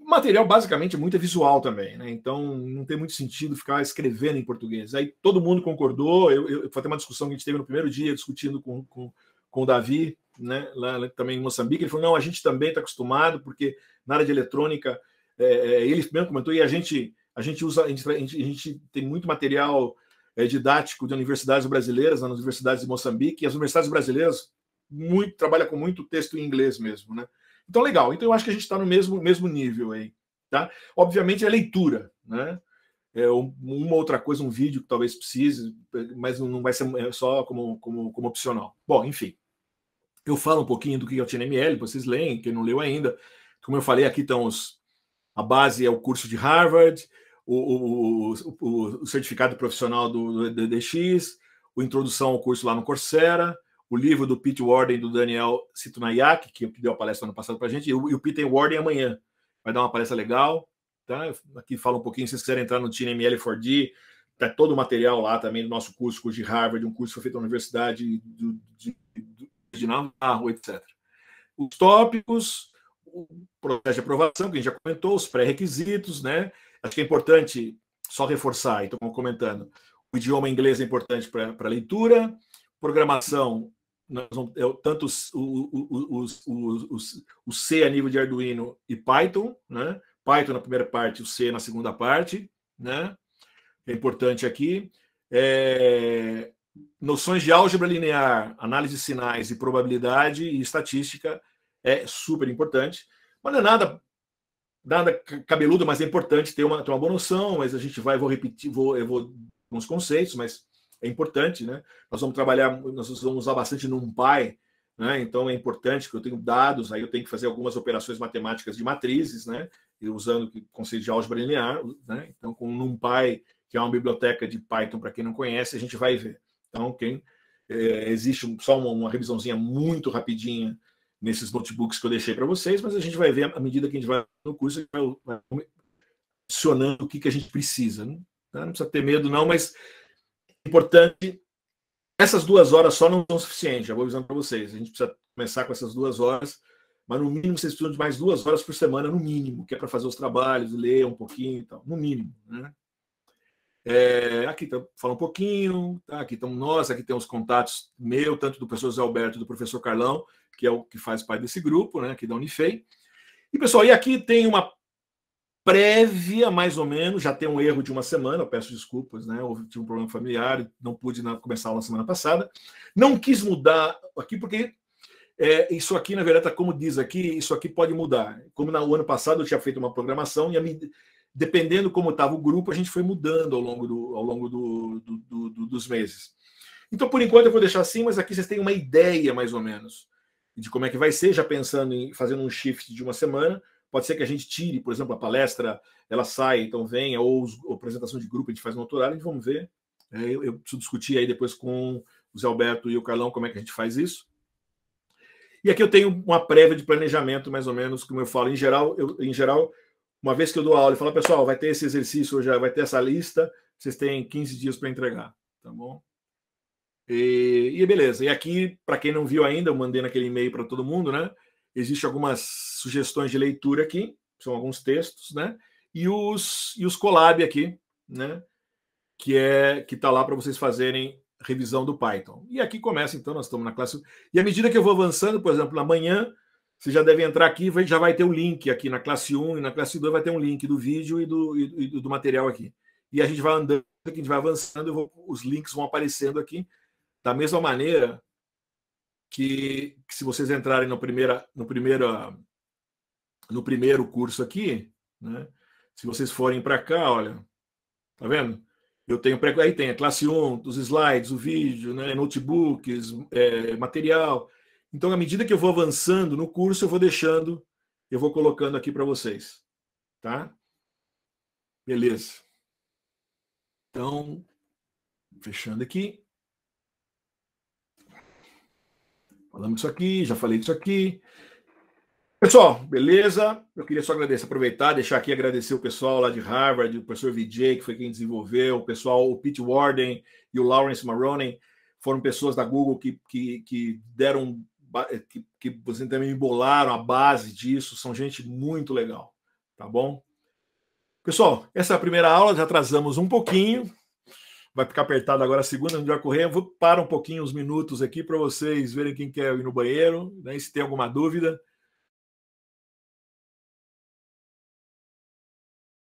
material basicamente é muito é visual também, né? Então não tem muito sentido ficar escrevendo em português. Aí todo mundo concordou. Eu, eu, foi até uma discussão que a gente teve no primeiro dia, discutindo com, com com o Davi, né, lá também em Moçambique, ele falou: não, a gente também está acostumado, porque na área de eletrônica, é, é ele mesmo comentou, e a gente, a gente usa, a gente, a gente tem muito material é, didático de universidades brasileiras, nas universidades de Moçambique, e as universidades brasileiras muito trabalha com muito texto em inglês mesmo, né? Então, legal. Então, eu acho que a gente está no mesmo, mesmo nível aí, tá? Obviamente, é leitura, né? é, uma outra coisa, um vídeo que talvez precise, mas não vai ser é, só como, como, como opcional. Bom, enfim. Eu falo um pouquinho do que é o TNML, vocês leem, quem não leu ainda. Como eu falei, aqui estão os. A base é o curso de Harvard, o, o, o, o certificado profissional do, do DDX, a introdução ao curso lá no Coursera, o livro do Pete Warden do Daniel Nayak que deu a palestra ano passado para a gente, e o, e o Pete Warden amanhã. Vai dar uma palestra legal. Tá? Aqui fala um pouquinho, se vocês quiserem entrar no Tine ML 4D, tá todo o material lá também do nosso curso, curso de Harvard, um curso feito na Universidade do, de, do, de Navarro, etc. Os tópicos, o processo de aprovação, que a gente já comentou, os pré-requisitos, né? Acho que é importante só reforçar, então, comentando. O idioma inglês é importante para a leitura, programação, não, é, tanto o, o, o, o, C a nível de Arduino e Python, né? Python na primeira parte, o C na segunda parte, né? É importante aqui. É... Noções de álgebra linear, análise de sinais e probabilidade e estatística é super importante. Mas não é nada, nada cabeludo, mas é importante ter uma, ter uma boa noção. Mas a gente vai, vou repetir, vou, eu vou conceitos, mas é importante, né? Nós vamos trabalhar, nós vamos usar bastante NumPy, né? Então é importante que eu tenho dados, aí eu tenho que fazer algumas operações matemáticas de matrizes, né? usando o conceito de álgebra linear, né? então com o NumPy, que é uma biblioteca de Python, para quem não conhece, a gente vai ver. Então, quem é, existe só uma, uma, revisãozinha muito rapidinha nesses notebooks que eu deixei para vocês, mas a gente vai ver à medida que a gente vai no curso, vai, vai adicionando o que, que a gente precisa. Né? Então, não precisa ter medo, não, mas é importante. Essas duas horas só não são suficientes, já vou avisando para vocês. A gente precisa começar com essas duas horas mas no mínimo vocês precisam de mais duas horas por semana, no mínimo, que é para fazer os trabalhos, ler um pouquinho e tal, no mínimo. Né? É, aqui tá, fala um pouquinho, tá, aqui estão nós, aqui tem os contatos meu, tanto do professor Zé Alberto do professor Carlão, que é o que faz parte desse grupo, né, aqui da Unifei. E pessoal, e aqui tem uma prévia, mais ou menos, já tem um erro de uma semana, eu peço desculpas, né, houve tive um problema familiar, não pude começar a aula semana passada. Não quis mudar aqui porque é, isso aqui, na verdade, tá como diz aqui, isso aqui pode mudar. Como no ano passado eu tinha feito uma programação e dependendo como estava o grupo, a gente foi mudando ao longo, do, ao longo do, do, do, dos meses. Então, por enquanto, eu vou deixar assim, mas aqui vocês têm uma ideia, mais ou menos, de como é que vai ser, já pensando em fazendo um shift de uma semana. Pode ser que a gente tire, por exemplo, a palestra, ela sai, então venha, ou, os, ou apresentação de grupo, a gente faz no outro horário, vamos ver. É, eu, eu preciso discutir aí depois com o Zé Alberto e o Carlão como é que a gente faz isso. E aqui eu tenho uma prévia de planejamento, mais ou menos, como eu falo. Em geral, eu, em geral uma vez que eu dou aula, eu falo, pessoal, vai ter esse exercício hoje, vai ter essa lista, vocês têm 15 dias para entregar, tá bom? E, e beleza. E aqui, para quem não viu ainda, eu mandei naquele e-mail para todo mundo, né? Existem algumas sugestões de leitura aqui, são alguns textos, né? E os, e os collab aqui, né? Que é que tá lá para vocês fazerem revisão do Python. E aqui começa, então, nós estamos na classe. E à medida que eu vou avançando, por exemplo, amanhã, você já deve entrar aqui, já vai ter um link aqui na classe 1 e na classe 2 vai ter um link do vídeo e do, e do, do material aqui. E a gente vai andando, a gente vai avançando, vou, os links vão aparecendo aqui. Da mesma maneira que, que se vocês entrarem no, primeira, no, primeira, no primeiro curso aqui, né? se vocês forem para cá, olha, tá vendo? Eu tenho pré aí tem a classe 1, os slides, o vídeo, né, notebooks, é, material. Então, à medida que eu vou avançando no curso, eu vou deixando, eu vou colocando aqui para vocês. Tá? Beleza. Então, fechando aqui. Falamos isso aqui, já falei isso aqui. Pessoal, beleza? Eu queria só agradecer, aproveitar, deixar aqui agradecer o pessoal lá de Harvard, o professor Vijay, que foi quem desenvolveu, o pessoal, o Pete Warden e o Lawrence Maroney, foram pessoas da Google que, que, que deram, que, que também embolaram a base disso, são gente muito legal, tá bom? Pessoal, essa é a primeira aula, já atrasamos um pouquinho, vai ficar apertado agora a segunda, não vai correr, eu vou parar um pouquinho os minutos aqui para vocês verem quem quer ir no banheiro, né, se tem alguma dúvida.